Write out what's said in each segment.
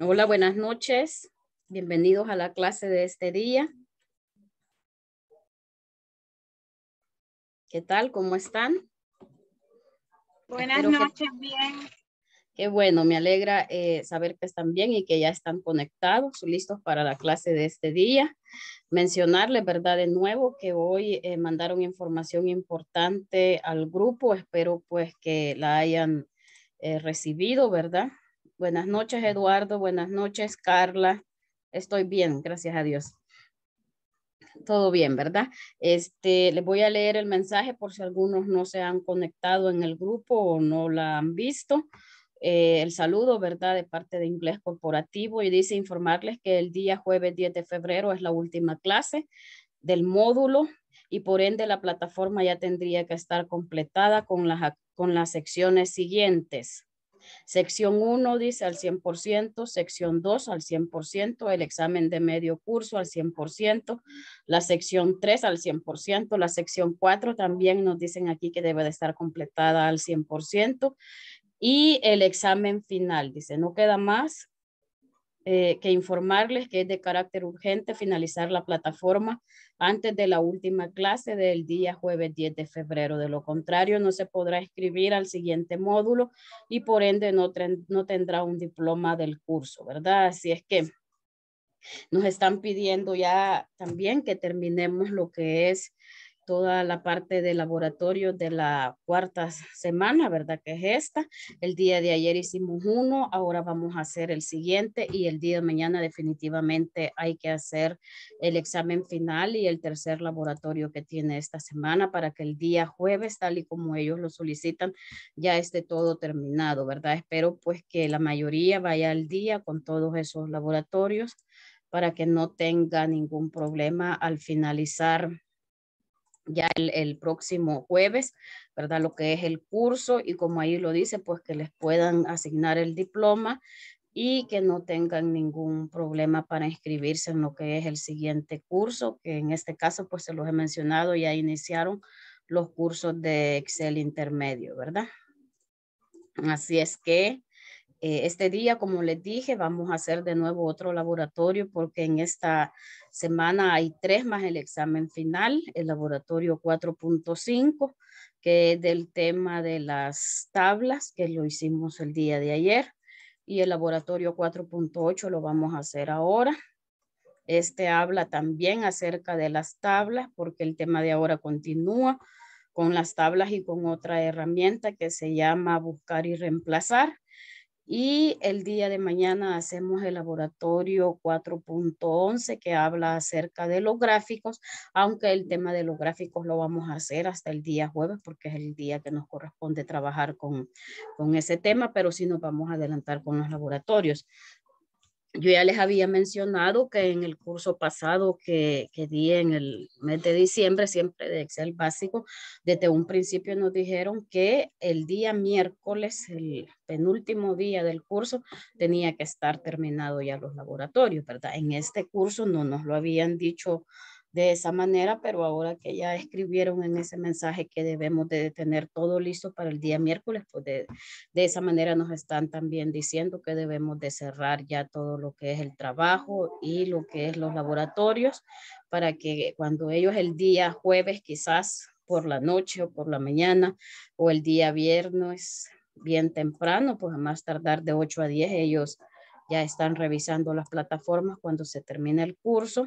Hola, buenas noches. Bienvenidos a la clase de este día. ¿Qué tal? ¿Cómo están? Buenas noches, bien. Qué bueno, me alegra eh, saber que están bien y que ya están conectados, listos para la clase de este día. Mencionarles, ¿verdad? De nuevo que hoy eh, mandaron información importante al grupo. Espero pues que la hayan eh, recibido, ¿verdad? Buenas noches, Eduardo. Buenas noches, Carla. Estoy bien, gracias a Dios. Todo bien, ¿verdad? Este, les voy a leer el mensaje por si algunos no se han conectado en el grupo o no la han visto. Eh, el saludo, ¿verdad? De parte de Inglés Corporativo y dice informarles que el día jueves 10 de febrero es la última clase del módulo y por ende la plataforma ya tendría que estar completada con las, con las secciones siguientes. Sección 1 dice al 100%, sección 2 al 100%, el examen de medio curso al 100%, la sección 3 al 100%, la sección 4 también nos dicen aquí que debe de estar completada al 100% y el examen final, dice, no queda más eh, que informarles que es de carácter urgente finalizar la plataforma antes de la última clase del día jueves 10 de febrero. De lo contrario, no se podrá escribir al siguiente módulo y por ende no, no tendrá un diploma del curso, ¿verdad? Así es que nos están pidiendo ya también que terminemos lo que es toda la parte de laboratorio de la cuarta semana, ¿verdad? Que es esta. El día de ayer hicimos uno, ahora vamos a hacer el siguiente y el día de mañana definitivamente hay que hacer el examen final y el tercer laboratorio que tiene esta semana para que el día jueves, tal y como ellos lo solicitan, ya esté todo terminado, ¿verdad? Espero pues que la mayoría vaya al día con todos esos laboratorios para que no tenga ningún problema al finalizar ya el, próximo jueves, ¿verdad? Lo que es el curso y como ahí lo dice, pues que les puedan asignar el diploma y que no tengan ningún problema para inscribirse en lo que es el siguiente curso, que en este caso, pues se los he mencionado, ya iniciaron los cursos de Excel intermedio, ¿verdad? Así es que eh, este día, como les dije, vamos a hacer de nuevo otro laboratorio porque en esta semana hay tres más el examen final, el laboratorio 4.5, que es del tema de las tablas, que lo hicimos el día de ayer, y el laboratorio 4.8 lo vamos a hacer ahora. Este habla también acerca de las tablas porque el tema de ahora continúa con las tablas y con otra herramienta que se llama buscar y reemplazar y el día de mañana hacemos el laboratorio 4.11 que habla acerca de los gráficos, aunque el tema de los gráficos lo vamos a hacer hasta el día jueves porque es el día que nos corresponde trabajar con, con ese tema, pero sí nos vamos a adelantar con los laboratorios yo ya les había mencionado que en el curso pasado que, que, di en el mes de diciembre, siempre de Excel básico, desde un principio nos dijeron que el día miércoles, el penúltimo día del curso, tenía que estar terminado ya los laboratorios, ¿verdad? En este curso no nos lo habían dicho de esa manera, pero ahora que ya escribieron en ese mensaje que debemos de tener todo listo para el día miércoles, pues de, esa manera nos están también diciendo que debemos de cerrar ya todo lo que es el trabajo y lo que es los laboratorios para que cuando ellos el día jueves quizás por la noche o por la mañana o el día viernes bien temprano, pues a más tardar de 8 a 10 ellos ya están revisando las plataformas cuando se termina el curso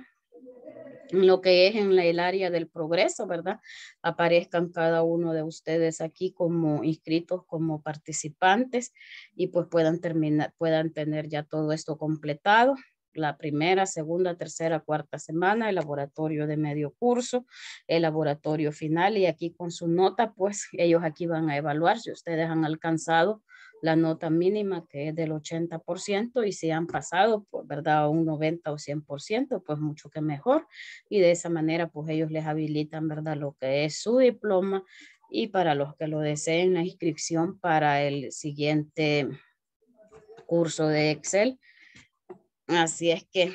lo que es en el área del progreso, ¿verdad? Aparezcan cada uno de ustedes aquí como inscritos, como participantes y pues puedan terminar, puedan tener ya todo esto completado. La primera, segunda, tercera, cuarta semana, el laboratorio de medio curso, el laboratorio final y aquí con su nota, pues ellos aquí van a evaluar si ustedes han alcanzado la nota mínima que es del 80% y si han pasado, por ¿verdad? Un 90 o 100%, pues mucho que mejor. Y de esa manera, pues ellos les habilitan, ¿verdad? Lo que es su diploma y para los que lo deseen, la inscripción para el siguiente curso de Excel. Así es que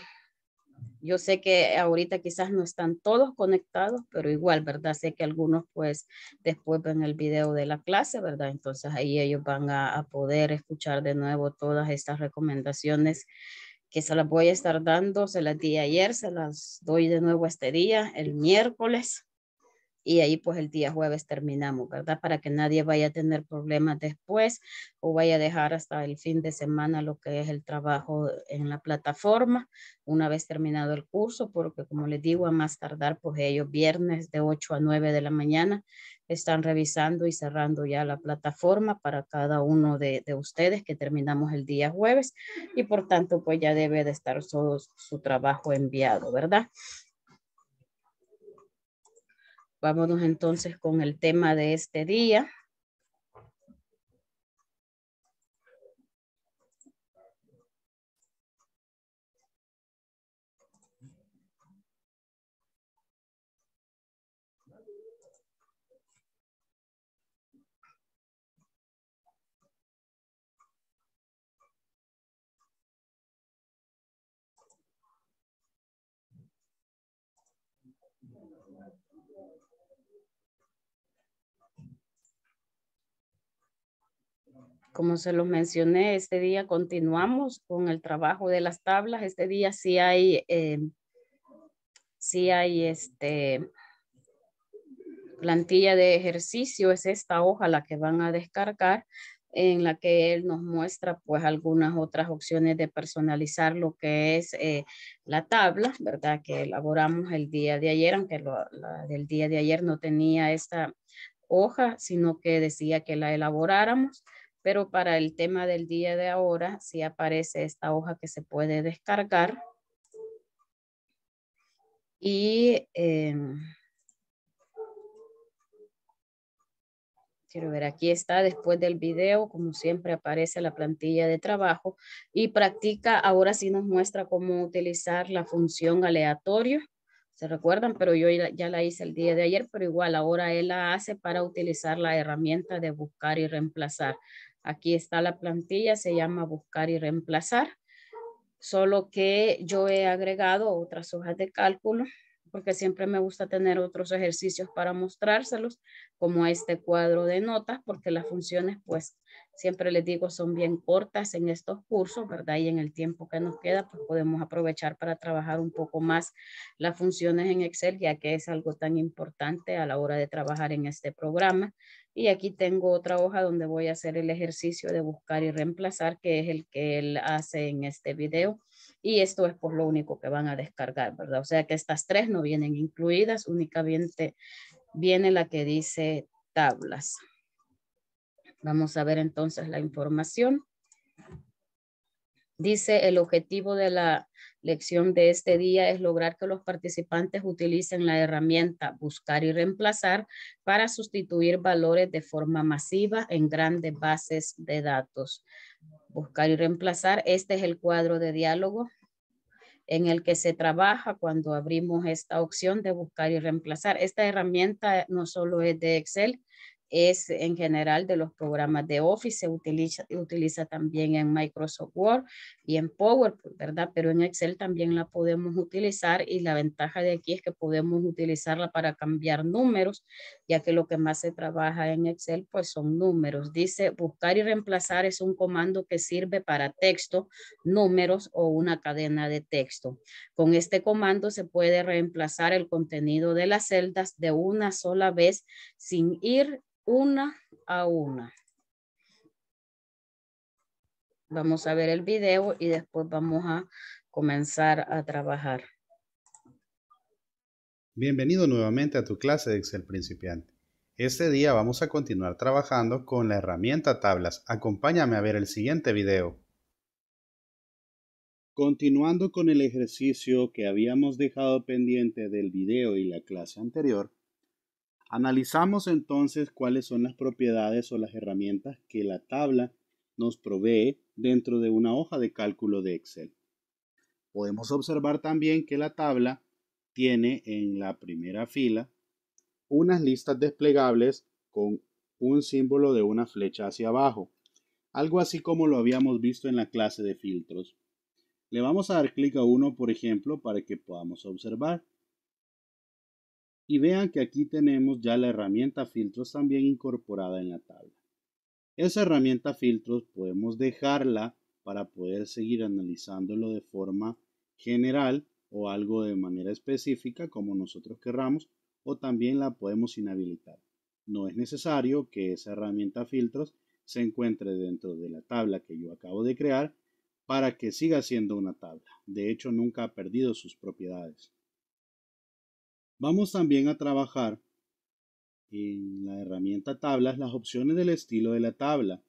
yo sé que ahorita quizás no están todos conectados, pero igual, ¿verdad? Sé que algunos pues después ven el video de la clase, ¿verdad? Entonces ahí ellos van a, poder escuchar de nuevo todas estas recomendaciones que se las voy a estar dando, se las di ayer, se las doy de nuevo este día, el miércoles y ahí pues el día jueves terminamos, ¿verdad? Para que nadie vaya a tener problemas después o vaya a dejar hasta el fin de semana lo que es el trabajo en la plataforma una vez terminado el curso, porque como les digo, a más tardar pues ellos viernes de 8 a 9 de la mañana están revisando y cerrando ya la plataforma para cada uno de, ustedes que terminamos el día jueves y por tanto pues ya debe de estar todo su trabajo enviado, ¿verdad? Vámonos entonces con el tema de este día. como se los mencioné, este día continuamos con el trabajo de las tablas. Este día sí hay, eh, sí hay este plantilla de ejercicio, es esta hoja la que van a descargar en la que él nos muestra pues algunas otras opciones de personalizar lo que es eh, la tabla, ¿verdad? Que elaboramos el día de ayer, aunque lo, la del día de ayer no tenía esta hoja, sino que decía que la elaboráramos pero para el tema del día de ahora sí aparece esta hoja que se puede descargar. Y em, quiero ver, aquí está después del video, como siempre aparece la plantilla de trabajo y practica, ahora sí nos muestra cómo utilizar la función aleatorio. ¿Se recuerdan? Pero yo ya la hice el día de ayer, pero igual ahora él la hace para utilizar la herramienta de buscar y reemplazar. Aquí está la plantilla, se llama buscar y reemplazar. Solo que yo he agregado otras hojas de cálculo porque siempre me gusta tener otros ejercicios para mostrárselos, como este cuadro de notas, porque las funciones, pues, siempre les digo, son bien cortas en estos cursos, ¿verdad? Y en el tiempo que nos queda, pues podemos aprovechar para trabajar un poco más las funciones en Excel, ya que es algo tan importante a la hora de trabajar en este programa. Y aquí tengo otra hoja donde voy a hacer el ejercicio de buscar y reemplazar, que es el que él hace en este video. Y esto es por lo único que van a descargar, ¿verdad? O sea que estas tres no vienen incluidas, únicamente viene la que dice tablas. Vamos a ver entonces la información. Dice, el objetivo de la lección de este día es lograr que los participantes utilicen la herramienta buscar y reemplazar para sustituir valores de forma masiva en grandes bases de datos. Buscar y reemplazar, este es el cuadro de diálogo en el que se trabaja cuando abrimos esta opción de buscar y reemplazar. Esta herramienta no solo es de Excel, es en general de los programas de Office, se utiliza, utiliza también en Microsoft Word y en PowerPoint, ¿verdad? Pero en Excel también la podemos utilizar y la ventaja de aquí es que podemos utilizarla para cambiar números, ya que lo que más se trabaja en Excel pues son números. Dice buscar y reemplazar es un comando que sirve para texto, números o una cadena de texto. Con este comando se puede reemplazar el contenido de las celdas de una sola vez sin ir una a una. Vamos a ver el video y después vamos a comenzar a trabajar. Bienvenido nuevamente a tu clase de Excel principiante. Este día vamos a continuar trabajando con la herramienta tablas. Acompáñame a ver el siguiente video. Continuando con el ejercicio que habíamos dejado pendiente del video y la clase anterior, Analizamos entonces cuáles son las propiedades o las herramientas que la tabla nos provee dentro de una hoja de cálculo de Excel. Podemos observar también que la tabla tiene en la primera fila unas listas desplegables con un símbolo de una flecha hacia abajo, algo así como lo habíamos visto en la clase de filtros. Le vamos a dar clic a uno, por ejemplo, para que podamos observar y vean que aquí tenemos ya la herramienta filtros también incorporada en la tabla. Esa herramienta filtros podemos dejarla para poder seguir analizándolo de forma general o algo de manera específica como nosotros querramos o también la podemos inhabilitar. No es necesario que esa herramienta filtros se encuentre dentro de la tabla que yo acabo de crear para que siga siendo una tabla. De hecho, nunca ha perdido sus propiedades. Vamos también a trabajar en la herramienta tablas las opciones del estilo de la tabla.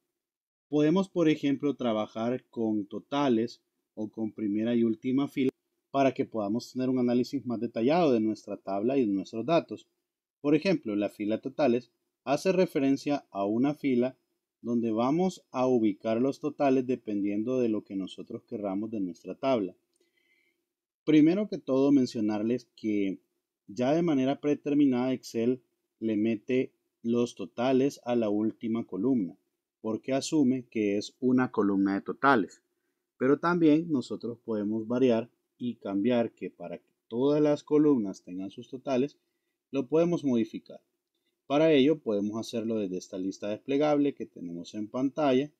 Podemos, por ejemplo, trabajar con totales o con primera y última fila para que podamos tener un análisis más detallado de nuestra tabla y de nuestros datos. Por ejemplo, la fila totales hace referencia a una fila donde vamos a ubicar los totales dependiendo de lo que nosotros querramos de nuestra tabla. Primero que todo mencionarles que ya de manera predeterminada Excel le mete los totales a la última columna, porque asume que es una columna de totales. Pero también nosotros podemos variar y cambiar que para que todas las columnas tengan sus totales, lo podemos modificar. Para ello podemos hacerlo desde esta lista desplegable que tenemos en pantalla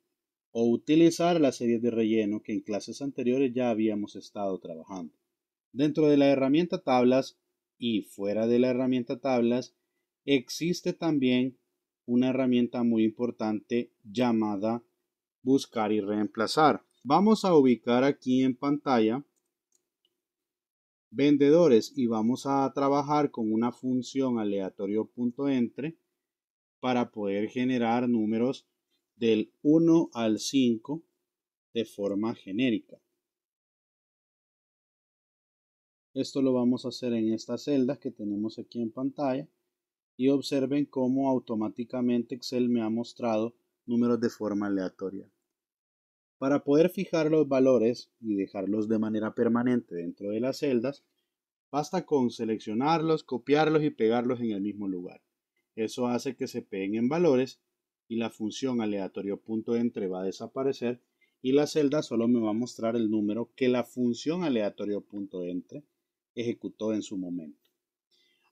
o utilizar la serie de relleno que en clases anteriores ya habíamos estado trabajando. Dentro de la herramienta tablas y fuera de la herramienta tablas, existe también una herramienta muy importante llamada buscar y reemplazar. Vamos a ubicar aquí en pantalla vendedores y vamos a trabajar con una función entre para poder generar números del 1 al 5 de forma genérica. Esto lo vamos a hacer en estas celdas que tenemos aquí en pantalla y observen cómo automáticamente Excel me ha mostrado números de forma aleatoria. Para poder fijar los valores y dejarlos de manera permanente dentro de las celdas, basta con seleccionarlos, copiarlos y pegarlos en el mismo lugar. Eso hace que se peguen en valores y la función entre va a desaparecer y la celda solo me va a mostrar el número que la función aleatorio.entre ejecutó en su momento.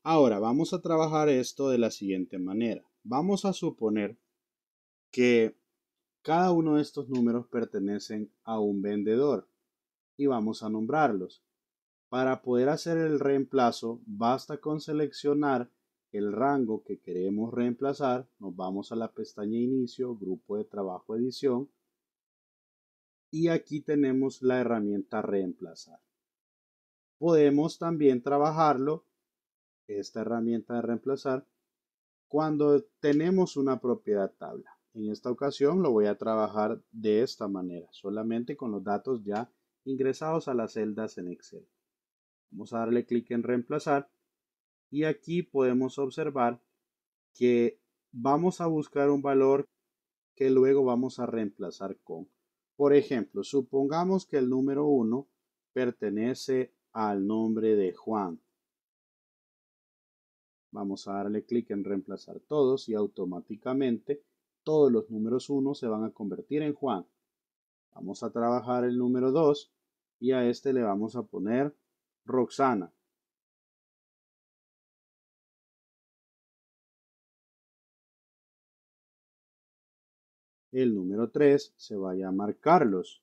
Ahora, vamos a trabajar esto de la siguiente manera. Vamos a suponer que cada uno de estos números pertenecen a un vendedor y vamos a nombrarlos. Para poder hacer el reemplazo, basta con seleccionar el rango que queremos reemplazar. Nos vamos a la pestaña Inicio, Grupo de Trabajo Edición. Y aquí tenemos la herramienta Reemplazar podemos también trabajarlo, esta herramienta de reemplazar, cuando tenemos una propiedad tabla. En esta ocasión lo voy a trabajar de esta manera, solamente con los datos ya ingresados a las celdas en Excel. Vamos a darle clic en reemplazar y aquí podemos observar que vamos a buscar un valor que luego vamos a reemplazar con. Por ejemplo, supongamos que el número 1 pertenece al nombre de Juan. Vamos a darle clic en reemplazar todos y automáticamente todos los números 1 se van a convertir en Juan. Vamos a trabajar el número 2 y a este le vamos a poner Roxana. El número 3 se va a llamar Carlos.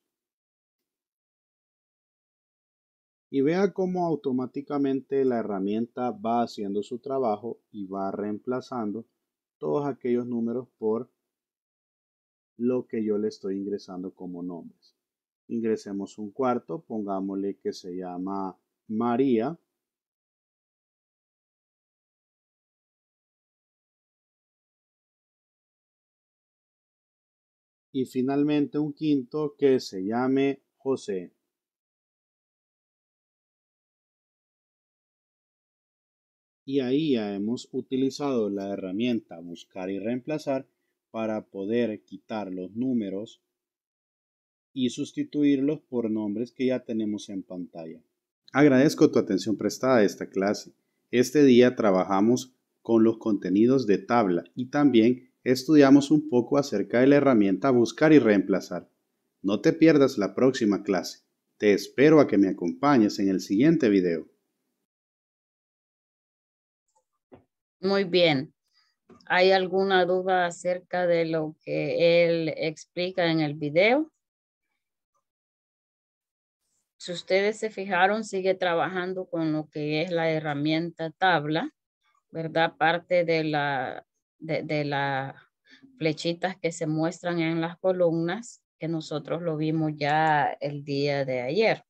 y vea cómo automáticamente la herramienta va haciendo su trabajo y va reemplazando todos aquellos números por lo que yo le estoy ingresando como nombres. Ingresemos un cuarto, pongámosle que se llama María. Y finalmente un quinto que se llame José. y ahí ya hemos utilizado la herramienta buscar y reemplazar para poder quitar los números y sustituirlos por nombres que ya tenemos en pantalla. Agradezco tu atención prestada a esta clase. Este día trabajamos con los contenidos de tabla y también estudiamos un poco acerca de la herramienta buscar y reemplazar. No te pierdas la próxima clase. Te espero a que me acompañes en el siguiente video. Muy bien. ¿Hay alguna duda acerca de lo que él explica en el video? Si ustedes se fijaron, sigue trabajando con lo que es la herramienta tabla, ¿verdad? Parte de, la, de, de las flechitas que se muestran en las columnas, que nosotros lo vimos ya el día de ayer.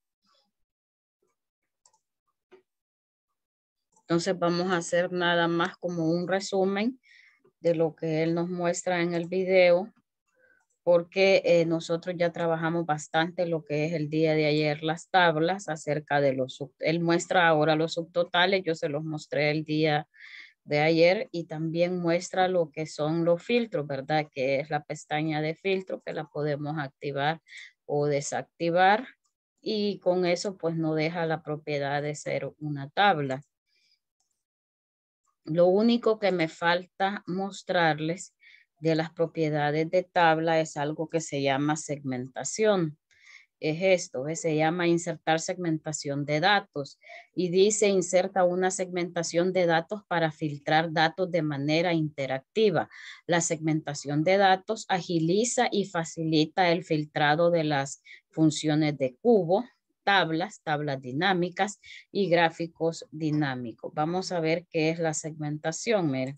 Entonces vamos a hacer nada más como un resumen de lo que él nos muestra en el video, porque eh, nosotros ya trabajamos bastante lo que es el día de ayer, las tablas acerca de los, él muestra ahora los subtotales, yo se los mostré el día de ayer y también muestra lo que son los filtros, ¿verdad? Que es la pestaña de filtro que la podemos activar o desactivar y con eso pues no deja la propiedad de ser una tabla. Lo único que me falta mostrarles de las propiedades de tabla es algo que se llama segmentación. Es esto, se llama insertar segmentación de datos y dice inserta una segmentación de datos para filtrar datos de manera interactiva. La segmentación de datos agiliza y facilita el filtrado de las funciones de cubo, tablas, tablas dinámicas y gráficos dinámicos. Vamos a ver qué es la segmentación. Mira,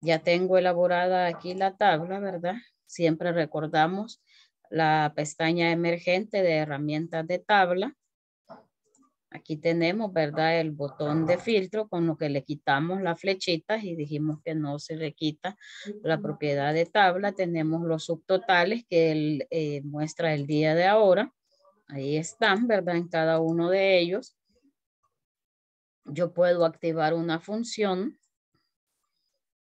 ya tengo elaborada aquí la tabla, ¿verdad? Siempre recordamos la pestaña emergente de herramientas de tabla. Aquí tenemos, ¿verdad? El botón de filtro con lo que le quitamos las flechitas y dijimos que no se le quita la propiedad de tabla. Tenemos los subtotales que él, eh, muestra el día de ahora. Ahí están, ¿verdad? En cada uno de ellos. Yo puedo activar una función,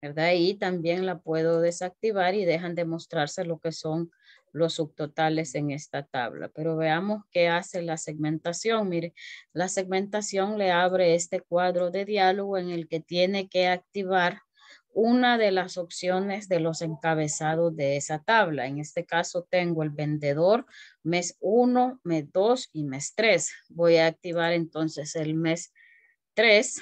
¿verdad? Y también la puedo desactivar y dejan de mostrarse lo que son los subtotales en esta tabla. Pero veamos qué hace la segmentación. Mire, la segmentación le abre este cuadro de diálogo en el que tiene que activar una de las opciones de los encabezados de esa tabla. En este caso tengo el vendedor mes 1, mes 2 y mes 3. Voy a activar entonces el mes 3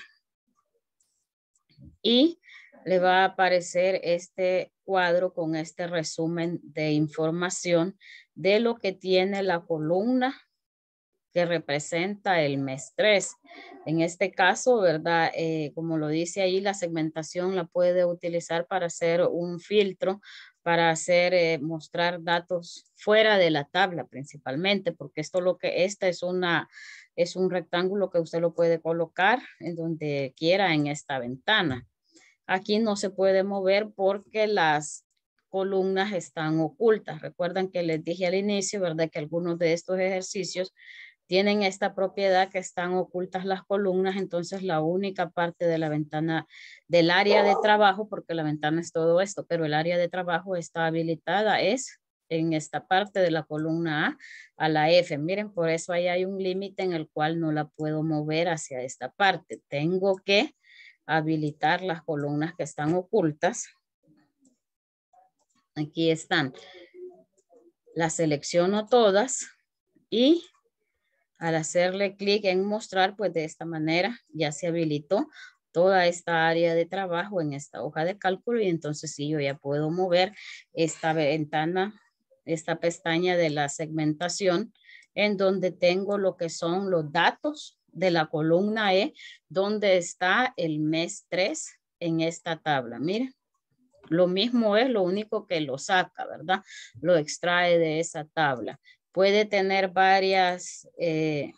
y le va a aparecer este cuadro con este resumen de información de lo que tiene la columna que representa el mes 3. En este caso, ¿verdad? Eh, como lo dice ahí, la segmentación la puede utilizar para hacer un filtro, para hacer eh, mostrar datos fuera de la tabla principalmente, porque esto lo que esta es una es un rectángulo que usted lo puede colocar en donde quiera en esta ventana. Aquí no se puede mover porque las columnas están ocultas. Recuerdan que les dije al inicio, ¿verdad? Que algunos de estos ejercicios tienen esta propiedad que están ocultas las columnas, entonces la única parte de la ventana del área de trabajo, porque la ventana es todo esto, pero el área de trabajo está habilitada, es en esta parte de la columna A a la F. Miren, por eso ahí hay un límite en el cual no la puedo mover hacia esta parte. Tengo que habilitar las columnas que están ocultas. Aquí están. Las selecciono todas y al hacerle clic en mostrar, pues de esta manera ya se habilitó toda esta área de trabajo en esta hoja de cálculo y entonces sí, yo ya puedo mover esta ventana, esta pestaña de la segmentación en donde tengo lo que son los datos de la columna E, donde está el mes 3 en esta tabla. Mira, lo mismo es lo único que lo saca, ¿verdad? Lo extrae de esa tabla puede tener varias, eh,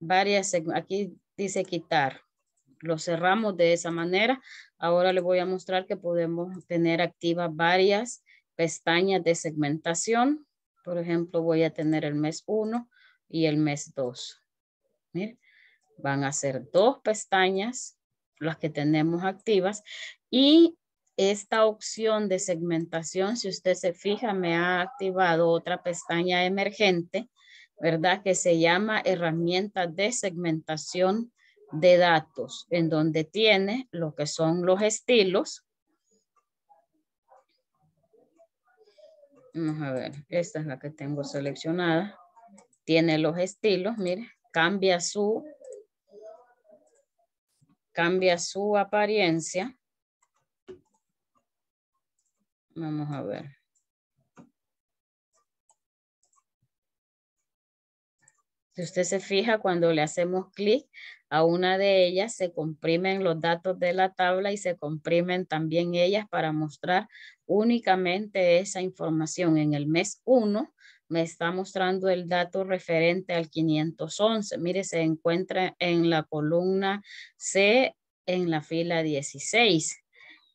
varias, aquí dice quitar. Lo cerramos de esa manera. Ahora le voy a mostrar que podemos tener activas varias pestañas de segmentación. Por ejemplo, voy a tener el mes 1 y el mes 2. van a ser dos pestañas las que tenemos activas y esta opción de segmentación, si usted se fija, me ha activado otra pestaña emergente, ¿verdad? Que se llama herramienta de segmentación de datos, en donde tiene lo que son los estilos. Vamos a ver, esta es la que tengo seleccionada. Tiene los estilos, mire, cambia su, cambia su apariencia Vamos a ver. Si usted se fija, cuando le hacemos clic a una de ellas, se comprimen los datos de la tabla y se comprimen también ellas para mostrar únicamente esa información. En el mes 1 me está mostrando el dato referente al 511. Mire, se encuentra en la columna C en la fila 16.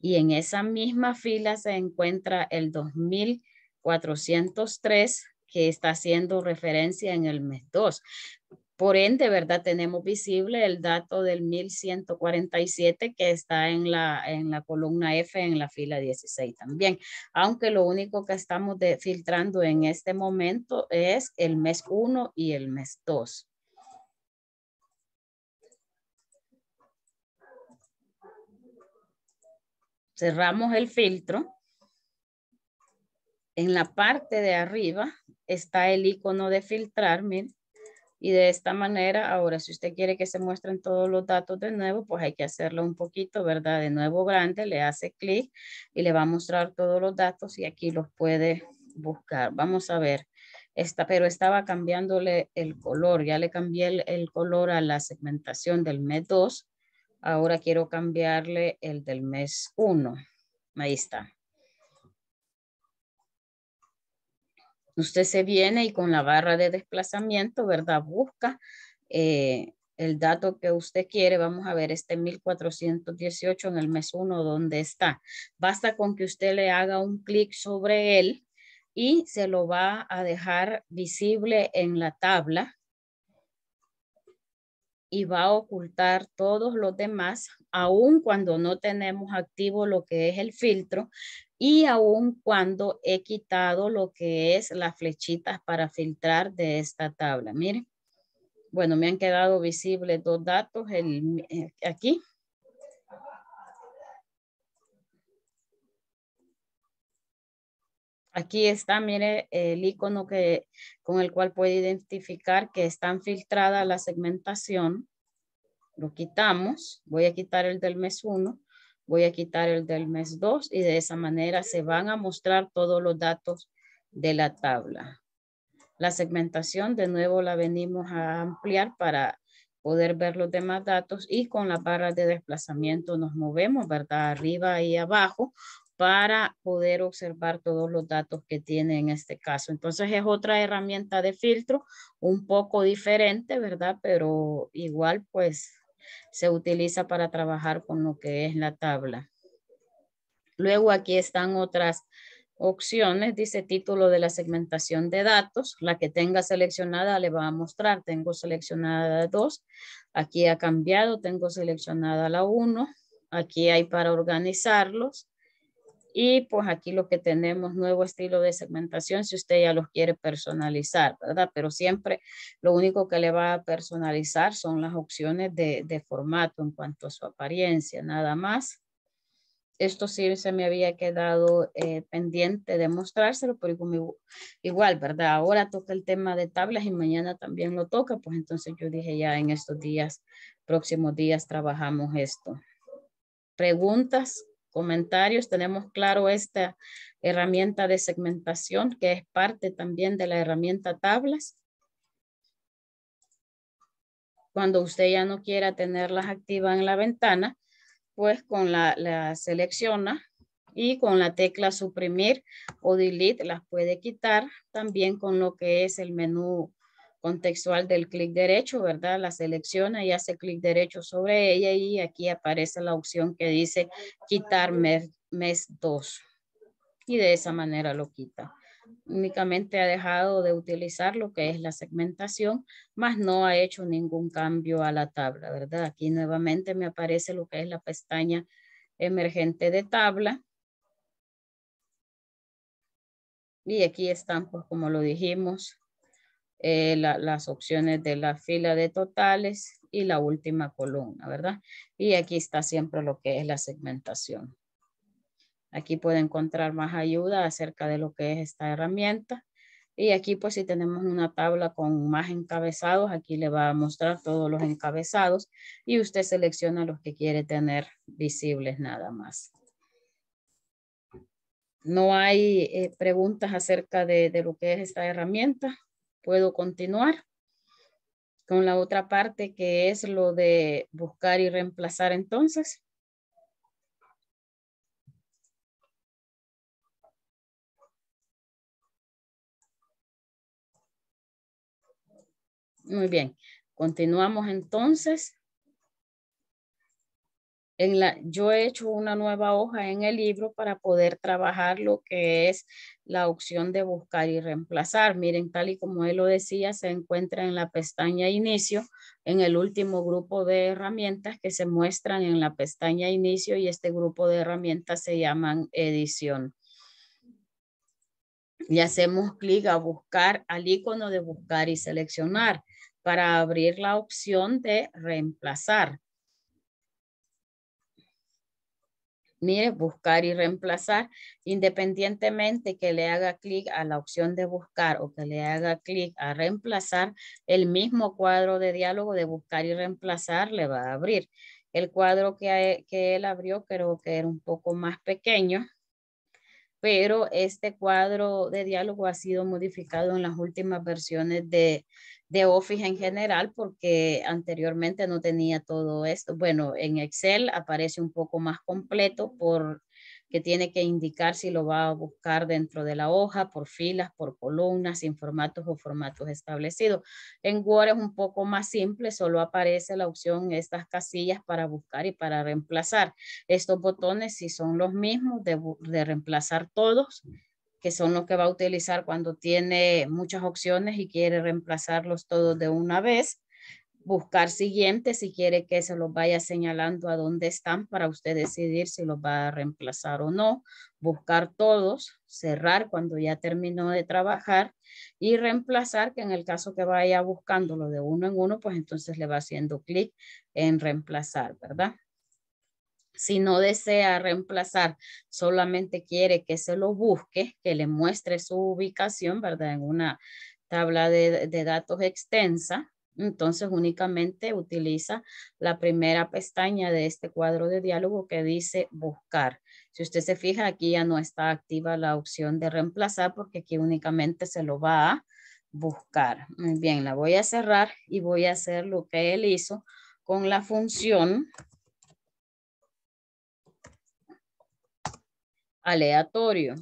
Y en esa misma fila se encuentra el 2403 que está haciendo referencia en el mes 2. Por ende, ¿verdad? Tenemos visible el dato del 1147 que está en la, columna F en la fila 16 también. Aunque lo único que estamos filtrando en este momento es el mes 1 y el mes 2. Cerramos el filtro. En la parte de arriba está el icono de filtrar, miren. Y de esta manera, ahora si usted quiere que se muestren todos los datos de nuevo, pues hay que hacerlo un poquito, ¿verdad? De nuevo grande, le hace clic y le va a mostrar todos los datos y aquí los puede buscar. Vamos a ver, esta, pero estaba cambiándole el color, ya le cambié el, color a la segmentación del MED 2 Ahora quiero cambiarle el del mes 1. Ahí está. Usted se viene y con la barra de desplazamiento, ¿verdad? Busca eh, el dato que usted quiere. Vamos a ver este 1418 en el mes 1, ¿dónde está? Basta con que usted le haga un clic sobre él y se lo va a dejar visible en la tabla y va a ocultar todos los demás, aun cuando no tenemos activo lo que es el filtro y aun cuando he quitado lo que es las flechitas para filtrar de esta tabla. Miren, bueno, me han quedado visibles dos datos el, eh, aquí Aquí está, mire, el icono que, con el cual puede identificar que está filtrada la segmentación. Lo quitamos. Voy a quitar el del mes 1. Voy a quitar el del mes 2. Y de esa manera se van a mostrar todos los datos de la tabla. La segmentación, de nuevo, la venimos a ampliar para poder ver los demás datos y con la barra de desplazamiento nos movemos, ¿verdad? Arriba y abajo para poder observar todos los datos que tiene en este caso. Entonces es otra herramienta de filtro, un poco diferente, ¿verdad? Pero igual pues se utiliza para trabajar con lo que es la tabla. Luego aquí están otras opciones, dice título de la segmentación de datos, la que tenga seleccionada le va a mostrar, tengo seleccionada dos, aquí ha cambiado, tengo seleccionada la uno, aquí hay para organizarlos, y pues aquí lo que tenemos, nuevo estilo de segmentación, si usted ya los quiere personalizar, ¿verdad? Pero siempre lo único que le va a personalizar son las opciones de, formato en cuanto a su apariencia, nada más. Esto sí se me había quedado eh, pendiente de mostrárselo, pero igual, ¿verdad? Ahora toca el tema de tablas y mañana también lo toca, pues entonces yo dije ya en estos días, próximos días, trabajamos esto. Preguntas comentarios. Tenemos claro esta herramienta de segmentación que es parte también de la herramienta tablas. Cuando usted ya no quiera tenerlas activas en la ventana, pues con la, selecciona y con la tecla suprimir o delete las puede quitar también con lo que es el menú contextual del clic derecho, ¿verdad? La selecciona y hace clic derecho sobre ella y aquí aparece la opción que dice quitar mes, mes 2 y de esa manera lo quita. Únicamente ha dejado de utilizar lo que es la segmentación, más no ha hecho ningún cambio a la tabla, ¿verdad? Aquí nuevamente me aparece lo que es la pestaña emergente de tabla. Y aquí están, pues como lo dijimos, eh, las opciones de la fila de totales y la última columna, ¿verdad? Y aquí está siempre lo que es la segmentación. Aquí puede encontrar más ayuda acerca de lo que es esta herramienta. Y aquí pues si tenemos una tabla con más encabezados, aquí le va a mostrar todos los encabezados y usted selecciona los que quiere tener visibles nada más. No hay eh, preguntas acerca de lo que es esta herramienta puedo continuar con la otra parte que es lo de buscar y reemplazar entonces. Muy bien, continuamos entonces yo he hecho una nueva hoja en el libro para poder trabajar lo que es la opción de buscar y reemplazar. Miren, tal y como él lo decía, se encuentra en la pestaña inicio, en el último grupo de herramientas que se muestran en la pestaña inicio y este grupo de herramientas se llaman edición. Y hacemos clic a buscar al icono de buscar y seleccionar para abrir la opción de reemplazar. Mire, buscar y reemplazar, independientemente que le haga clic a la opción de buscar o que le haga clic a reemplazar, el mismo cuadro de diálogo de buscar y reemplazar le va a abrir. El cuadro que, que él abrió creo que era un poco más pequeño, pero este cuadro de diálogo ha sido modificado en las últimas versiones de de Office en general porque anteriormente no tenía todo esto. Bueno, en Excel aparece un poco más completo por que tiene que indicar si lo va a buscar dentro de la hoja, por filas, por columnas, sin formatos o formatos establecidos. En Word es un poco más simple, solo aparece la opción estas casillas para buscar y para reemplazar. Estos botones si son los mismos de, de reemplazar todos que son los que va a utilizar cuando tiene muchas opciones y quiere reemplazarlos todos de una vez. Buscar siguiente si quiere que se los vaya señalando a dónde están para usted decidir si los va a reemplazar o no. Buscar todos, cerrar cuando ya terminó de trabajar y reemplazar, que en el caso que vaya buscándolo de uno en uno, pues entonces le va haciendo clic en reemplazar, ¿verdad? Si no desea reemplazar, solamente quiere que se lo busque, que le muestre su ubicación, ¿verdad? En una tabla de, datos extensa, entonces únicamente utiliza la primera pestaña de este cuadro de diálogo que dice buscar. Si usted se fija, aquí ya no está activa la opción de reemplazar porque aquí únicamente se lo va a buscar. Muy bien, la voy a cerrar y voy a hacer lo que él hizo con la función aleatorio.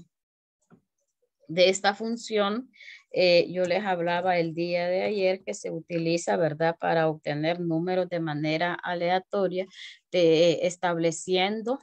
De esta función, eh, yo les hablaba el día de ayer que se utiliza, ¿verdad?, para obtener números de manera aleatoria, de, estableciendo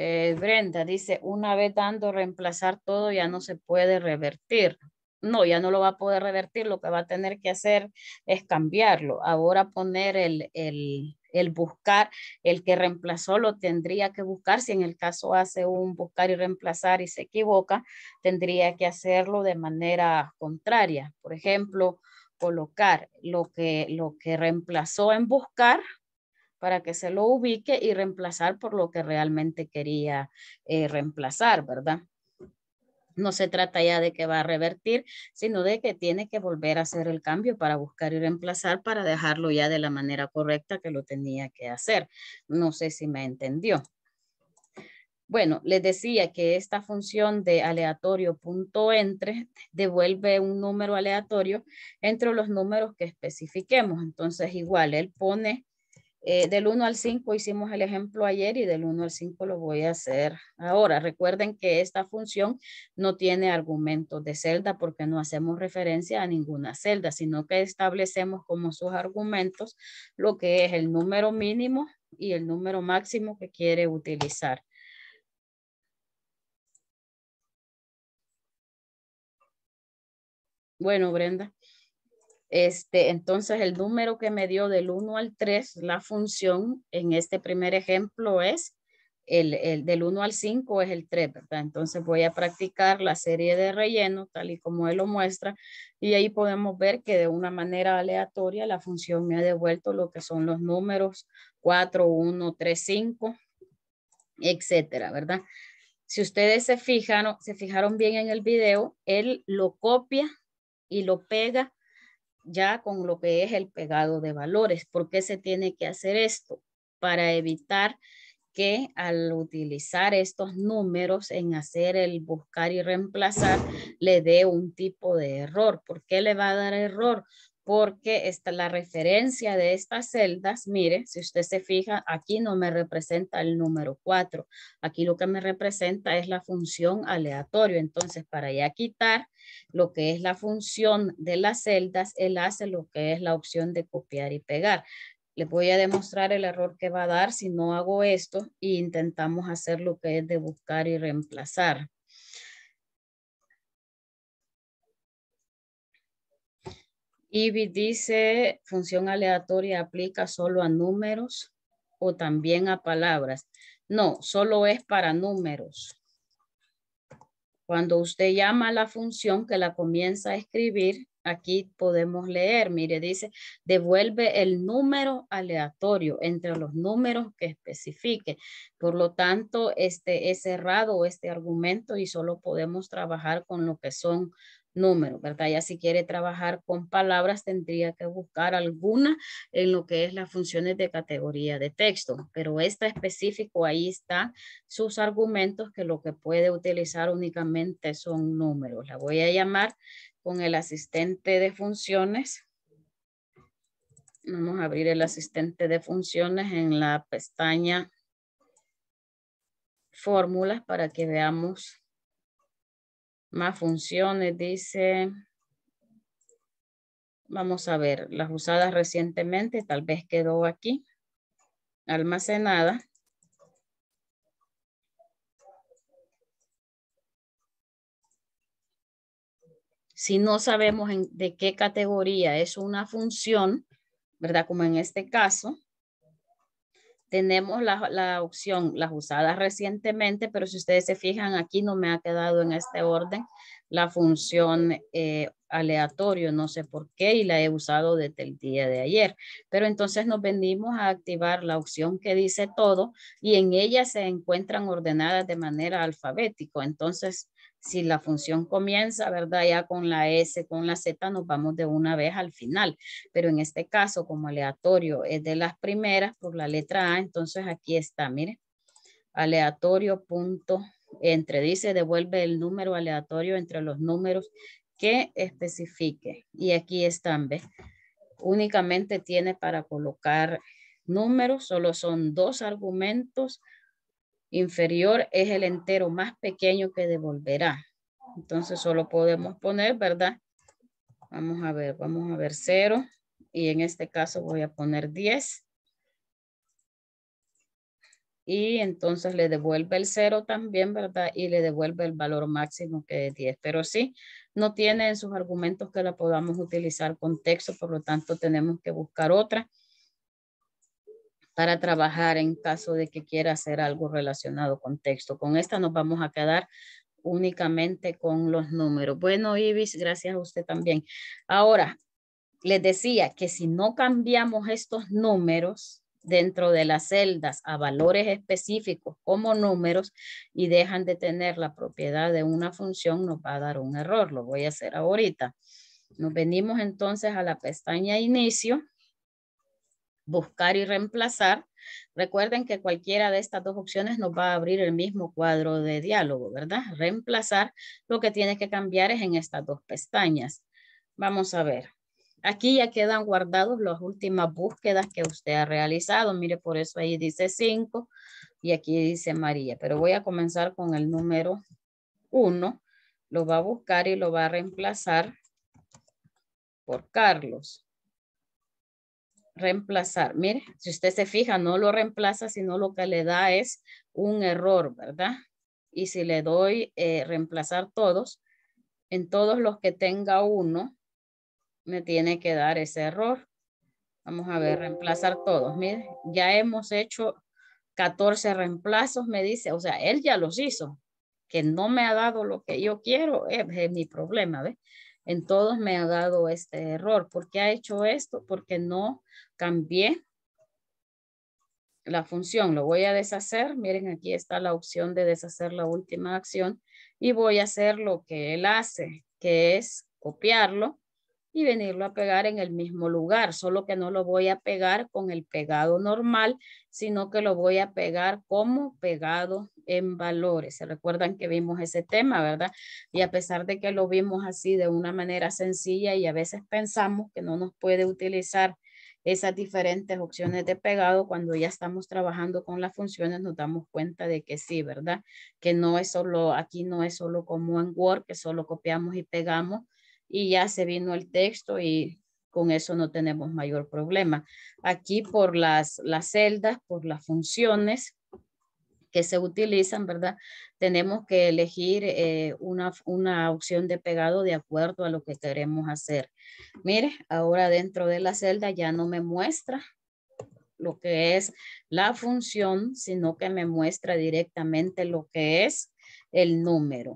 eh, Brenda dice, una vez dando reemplazar todo ya no se puede revertir no, ya no lo va a poder revertir, lo que va a tener que hacer es cambiarlo. Ahora poner el, buscar, el que reemplazó lo tendría que buscar, si en el caso hace un buscar y reemplazar y se equivoca, tendría que hacerlo de manera contraria. Por ejemplo, colocar lo que, lo que reemplazó en buscar para que se lo ubique y reemplazar por lo que realmente quería eh, reemplazar, ¿verdad? No se trata ya de que va a revertir, sino de que tiene que volver a hacer el cambio para buscar y reemplazar para dejarlo ya de la manera correcta que lo tenía que hacer. No sé si me entendió. Bueno, les decía que esta función de entre devuelve un número aleatorio entre los números que especifiquemos. Entonces, igual, él pone eh, del 1 al 5 hicimos el ejemplo ayer y del 1 al 5 lo voy a hacer ahora. Recuerden que esta función no tiene argumentos de celda porque no hacemos referencia a ninguna celda, sino que establecemos como sus argumentos lo que es el número mínimo y el número máximo que quiere utilizar. Bueno, Brenda. Este, entonces, el número que me dio del 1 al 3, la función en este primer ejemplo es el, del 1 al 5 es el 3, ¿verdad? Entonces voy a practicar la serie de relleno tal y como él lo muestra y ahí podemos ver que de una manera aleatoria la función me ha devuelto lo que son los números 4, 1, 3, 5, etcétera, ¿verdad? Si ustedes se fijaron, se fijaron bien en el video, él lo copia y lo pega ya con lo que es el pegado de valores. ¿Por qué se tiene que hacer esto? Para evitar que al utilizar estos números en hacer el buscar y reemplazar, le dé un tipo de error. ¿Por qué le va a dar error? porque la referencia de estas celdas, mire, si usted se fija, aquí no me representa el número 4, aquí lo que me representa es la función aleatorio, entonces para ya quitar lo que es la función de las celdas, él hace lo que es la opción de copiar y pegar. Les voy a demostrar el error que va a dar si no hago esto e intentamos hacer lo que es de buscar y reemplazar. Ivy dice, función aleatoria aplica solo a números o también a palabras. No, solo es para números. Cuando usted llama a la función que la comienza a escribir, aquí podemos leer, mire, dice, devuelve el número aleatorio entre los números que especifique. Por lo tanto, este es cerrado este argumento y solo podemos trabajar con lo que son número, ¿verdad? Ya si quiere trabajar con palabras, tendría que buscar alguna en lo que es las funciones de categoría de texto, pero esta específico, ahí están sus argumentos que lo que puede utilizar únicamente son números. La voy a llamar con el asistente de funciones. Vamos a abrir el asistente de funciones en la pestaña fórmulas para que veamos más funciones, dice. Vamos a ver, las usadas recientemente, tal vez quedó aquí, almacenada. si no sabemos de qué categoría es una función, ¿verdad? Como en este caso, tenemos la, opción, las usadas recientemente, pero si ustedes se fijan aquí no me ha quedado en este orden la función eh, aleatorio, no sé por qué, y la he usado desde el día de ayer. Pero entonces nos venimos a activar la opción que dice todo y en ella se encuentran ordenadas de manera alfabética. Entonces si la función comienza, ¿verdad? Ya con la S, con la Z, nos vamos de una vez al final. Pero en este caso, como aleatorio es de las primeras por la letra A, entonces aquí está, mire, aleatorio punto entre, dice, devuelve el número aleatorio entre los números que especifique. Y aquí están, ¿ves? Únicamente tiene para colocar números, solo son dos argumentos inferior es el entero más pequeño que devolverá. Entonces solo podemos poner, ¿verdad? Vamos a ver, vamos a ver cero y en este caso voy a poner 10. Y entonces le devuelve el cero también, ¿verdad? Y le devuelve el valor máximo que es 10. Pero sí, no tiene en sus argumentos que la podamos utilizar con texto, por lo tanto tenemos que buscar otra para trabajar en caso de que quiera hacer algo relacionado con texto. Con esta nos vamos a quedar únicamente con los números. Bueno, Ibis, gracias a usted también. Ahora, les decía que si no cambiamos estos números dentro de las celdas a valores específicos como números y dejan de tener la propiedad de una función, nos va a dar un error. Lo voy a hacer ahorita. Nos venimos entonces a la pestaña inicio buscar y reemplazar, recuerden que cualquiera de estas dos opciones nos va a abrir el mismo cuadro de diálogo, ¿verdad? Reemplazar, lo que tiene que cambiar es en estas dos pestañas. Vamos a ver. Aquí ya quedan guardados las últimas búsquedas que usted ha realizado. Mire, por eso ahí dice 5 y aquí dice María. Pero voy a comenzar con el número 1. Lo va a buscar y lo va a reemplazar por Carlos reemplazar. Mire, si usted se fija, no lo reemplaza, sino lo que le da es un error, ¿verdad? Y si le doy eh, reemplazar todos, en todos los que tenga uno, me tiene que dar ese error. Vamos a ver, reemplazar todos. Mire, ya hemos hecho 14 reemplazos, me dice, o sea, él ya los hizo. Que no me ha dado lo que yo quiero, eh, es mi problema, ¿ves? en todos me ha dado este error. ¿Por qué ha hecho esto? Porque no cambié la función. Lo voy a deshacer. Miren, aquí está la opción de deshacer la última acción y voy a hacer lo que él hace, que es copiarlo y venirlo a pegar en el mismo lugar, solo que no lo voy a pegar con el pegado normal, sino que lo voy a pegar como pegado en valores. Se recuerdan que vimos ese tema, ¿verdad? Y a pesar de que lo vimos así de una manera sencilla y a veces pensamos que no nos puede utilizar esas diferentes opciones de pegado, cuando ya estamos trabajando con las funciones nos damos cuenta de que sí, ¿verdad? Que no es solo, aquí no es solo como en Word, que solo copiamos y pegamos y ya se vino el texto y con eso no tenemos mayor problema. Aquí por las, las celdas, por las funciones, que se utilizan, ¿verdad? Tenemos que elegir eh, una, una, opción de pegado de acuerdo a lo que queremos hacer. Mire, ahora dentro de la celda ya no me muestra lo que es la función, sino que me muestra directamente lo que es el número.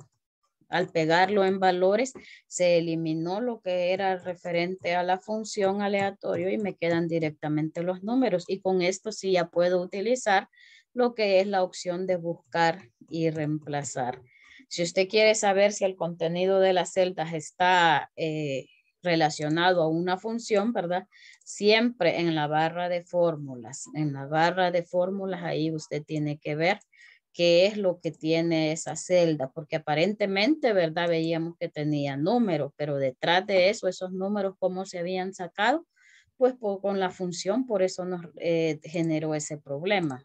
Al pegarlo en valores, se eliminó lo que era referente a la función aleatorio y me quedan directamente los números. Y con esto sí ya puedo utilizar lo que es la opción de buscar y reemplazar. Si usted quiere saber si el contenido de las celdas está eh, relacionado a una función, ¿verdad? Siempre en la barra de fórmulas. En la barra de fórmulas ahí usted tiene que ver qué es lo que tiene esa celda, porque aparentemente, ¿verdad? Veíamos que tenía números, pero detrás de eso, esos números, ¿cómo se habían sacado? Pues con la función, por eso nos eh, generó ese problema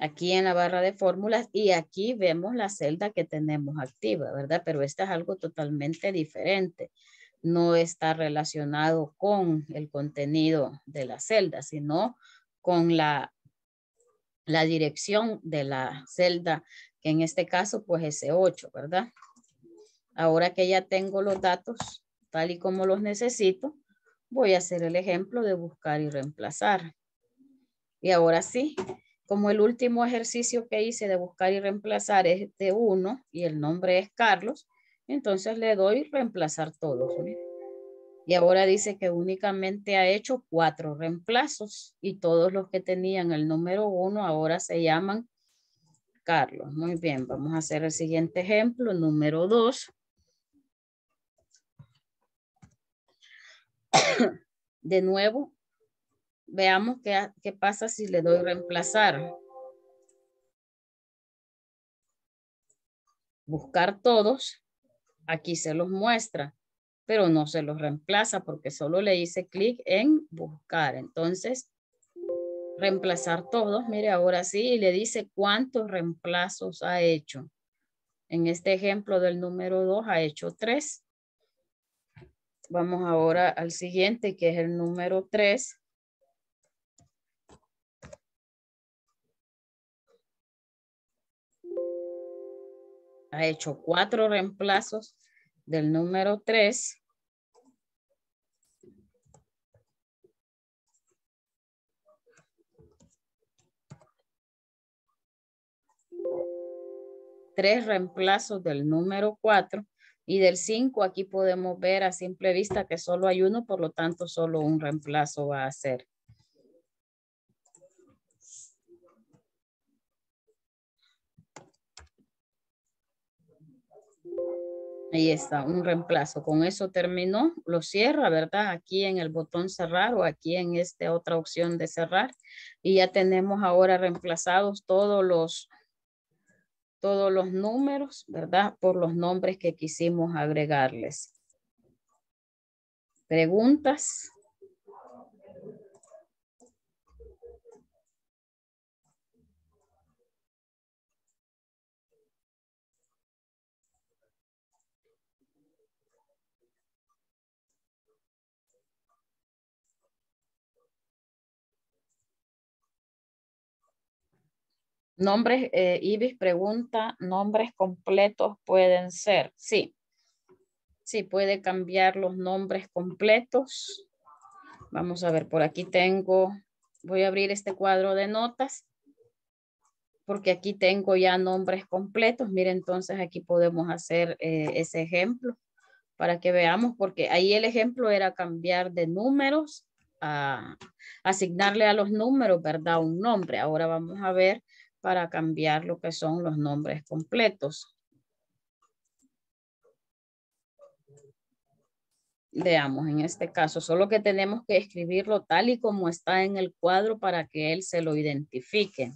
aquí en la barra de fórmulas y aquí vemos la celda que tenemos activa, ¿verdad? Pero esta es algo totalmente diferente. No está relacionado con el contenido de la celda, sino con la, la dirección de la celda, que en este caso pues es 8 ¿verdad? Ahora que ya tengo los datos tal y como los necesito, voy a hacer el ejemplo de buscar y reemplazar. Y ahora sí, como el último ejercicio que hice de buscar y reemplazar es de uno y el nombre es Carlos, entonces le doy reemplazar todos. Y ahora dice que únicamente ha hecho cuatro reemplazos y todos los que tenían el número uno ahora se llaman Carlos. Muy bien, vamos a hacer el siguiente ejemplo, número dos. De nuevo, Veamos qué, pasa si le doy reemplazar. Buscar todos. Aquí se los muestra, pero no se los reemplaza porque solo le hice clic en buscar. Entonces, reemplazar todos. Mire, ahora sí, y le dice cuántos reemplazos ha hecho. En este ejemplo del número 2 ha hecho 3. Vamos ahora al siguiente, que es el número 3. ha hecho cuatro reemplazos del número 3. Tres reemplazos del número 4 y del 5 aquí podemos ver a simple vista que solo hay uno, por lo tanto solo un reemplazo va a hacer. Ahí está, un reemplazo. Con eso terminó, lo cierra, ¿verdad? Aquí en el botón cerrar o aquí en esta otra opción de cerrar. Y ya tenemos ahora reemplazados todos los, todos los números, ¿verdad? Por los nombres que quisimos agregarles. ¿Preguntas? Nombres, eh, Ibis pregunta, nombres completos pueden ser. Sí, sí, puede cambiar los nombres completos. Vamos a ver, por aquí tengo, voy a abrir este cuadro de notas porque aquí tengo ya nombres completos. Mire, entonces aquí podemos hacer eh, ese ejemplo para que veamos, porque ahí el ejemplo era cambiar de números a asignarle a los números, ¿verdad? Un nombre. Ahora vamos a ver para cambiar lo que son los nombres completos. Veamos, en este caso, solo que tenemos que escribirlo tal y como está en el cuadro para que él se lo identifique.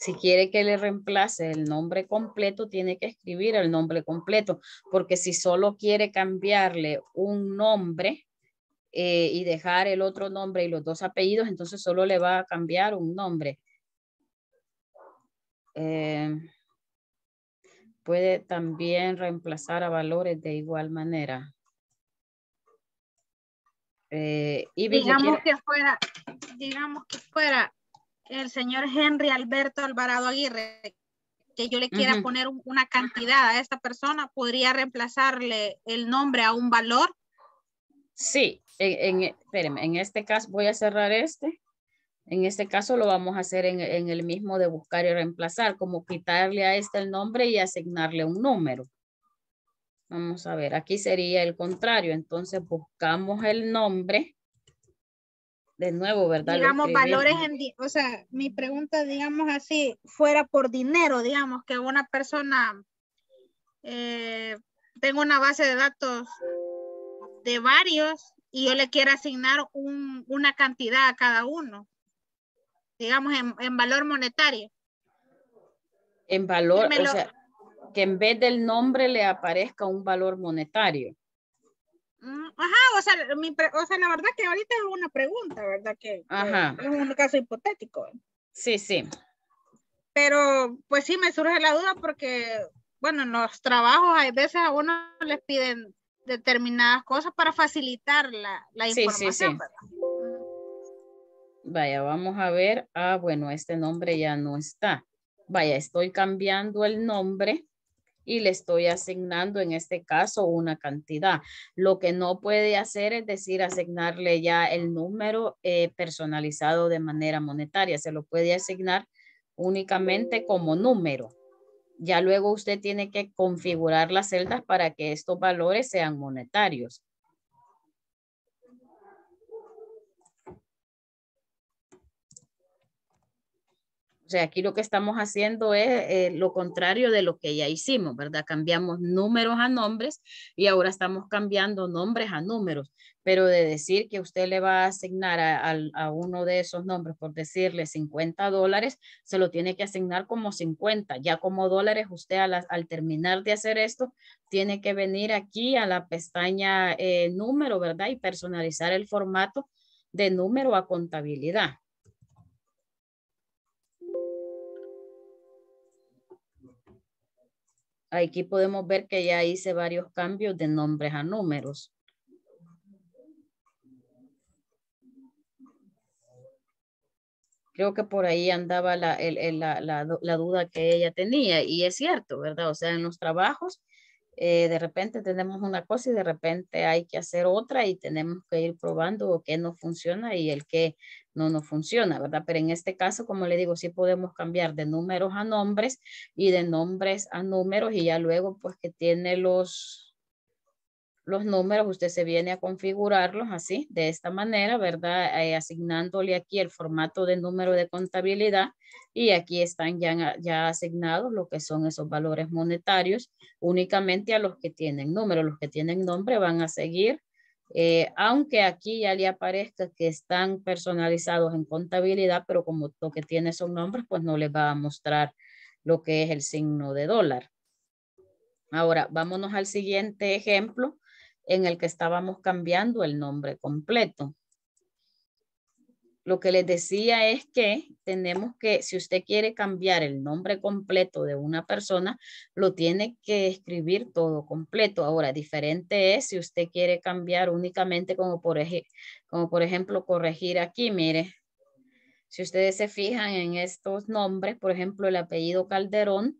Si quiere que le reemplace el nombre completo, tiene que escribir el nombre completo, porque si solo quiere cambiarle un nombre eh, y dejar el otro nombre y los dos apellidos, entonces solo le va a cambiar un nombre. Eh, puede también reemplazar a valores de igual manera. Eh, digamos que fuera, digamos que fuera el señor Henry Alberto Alvarado Aguirre, que yo le quiera poner una cantidad a esta persona, podría reemplazarle el nombre a un valor. Sí, en, en, este caso voy a cerrar este. En este caso lo vamos a hacer en, el mismo de buscar y reemplazar, como quitarle a este el nombre y asignarle un número. Vamos a ver, aquí sería el contrario. Entonces buscamos el nombre de nuevo, ¿verdad? Digamos, valores en, o sea, mi pregunta, digamos así, fuera por dinero, digamos, que una persona eh, tenga una base de datos de varios y yo le quiera asignar una cantidad a cada uno, digamos, en, valor monetario. En valor, o sea, que en vez del nombre le aparezca un valor monetario. Ajá, o sea, mi, o sea, la verdad que ahorita es una pregunta, ¿verdad? Que Ajá. es un caso hipotético. Sí, sí. Pero pues sí me surge la duda porque, bueno, en los trabajos hay veces a uno les piden determinadas cosas para facilitar la, la sí, Sí, sí. Vaya, vamos a ver. Ah, bueno, este nombre ya no está. Vaya, estoy cambiando el nombre y le estoy asignando en este caso una cantidad. Lo que no puede hacer es decir, asignarle ya el número eh, personalizado de manera monetaria. Se lo puede asignar únicamente como número. Ya luego usted tiene que configurar las celdas para que estos valores sean monetarios. O sea, aquí lo que estamos haciendo es eh, lo contrario de lo que ya hicimos, ¿verdad? Cambiamos números a nombres y ahora estamos cambiando nombres a números. Pero de decir que usted le va a asignar a, uno de esos nombres, por decirle 50 dólares, se lo tiene que asignar como 50. Ya como dólares, usted al, terminar de hacer esto, tiene que venir aquí a la pestaña eh, número, ¿verdad? Y personalizar el formato de número a contabilidad. Aquí podemos ver que ya hice varios cambios de nombres a números. creo que por ahí andaba la, duda que ella tenía y es cierto, ¿verdad? O sea, en los trabajos eh, de repente tenemos una cosa y de repente hay que hacer otra y tenemos que ir probando qué no funciona y el que no nos funciona, ¿verdad? Pero en este caso, como le digo, sí podemos cambiar de números a nombres y de nombres a números y ya luego pues que tiene los los números, usted se viene a configurarlos así, de esta manera, ¿verdad? Eh, asignándole aquí el formato de número de contabilidad y aquí están ya, ya asignados lo que son esos valores monetarios únicamente a los que tienen número. Los que tienen nombre van a seguir, eh, aunque aquí ya le aparezca que están personalizados en contabilidad, pero como lo que tiene son nombres, pues no les va a mostrar lo que es el signo de dólar. Ahora, vámonos al siguiente ejemplo en el que estábamos cambiando el nombre completo. Lo que les decía es que tenemos que, si usted quiere cambiar el nombre completo de una persona, lo tiene que escribir todo completo. Ahora, diferente es si usted quiere cambiar únicamente como por, como por ejemplo corregir aquí, mire, si ustedes se fijan en estos nombres, por ejemplo, el apellido Calderón,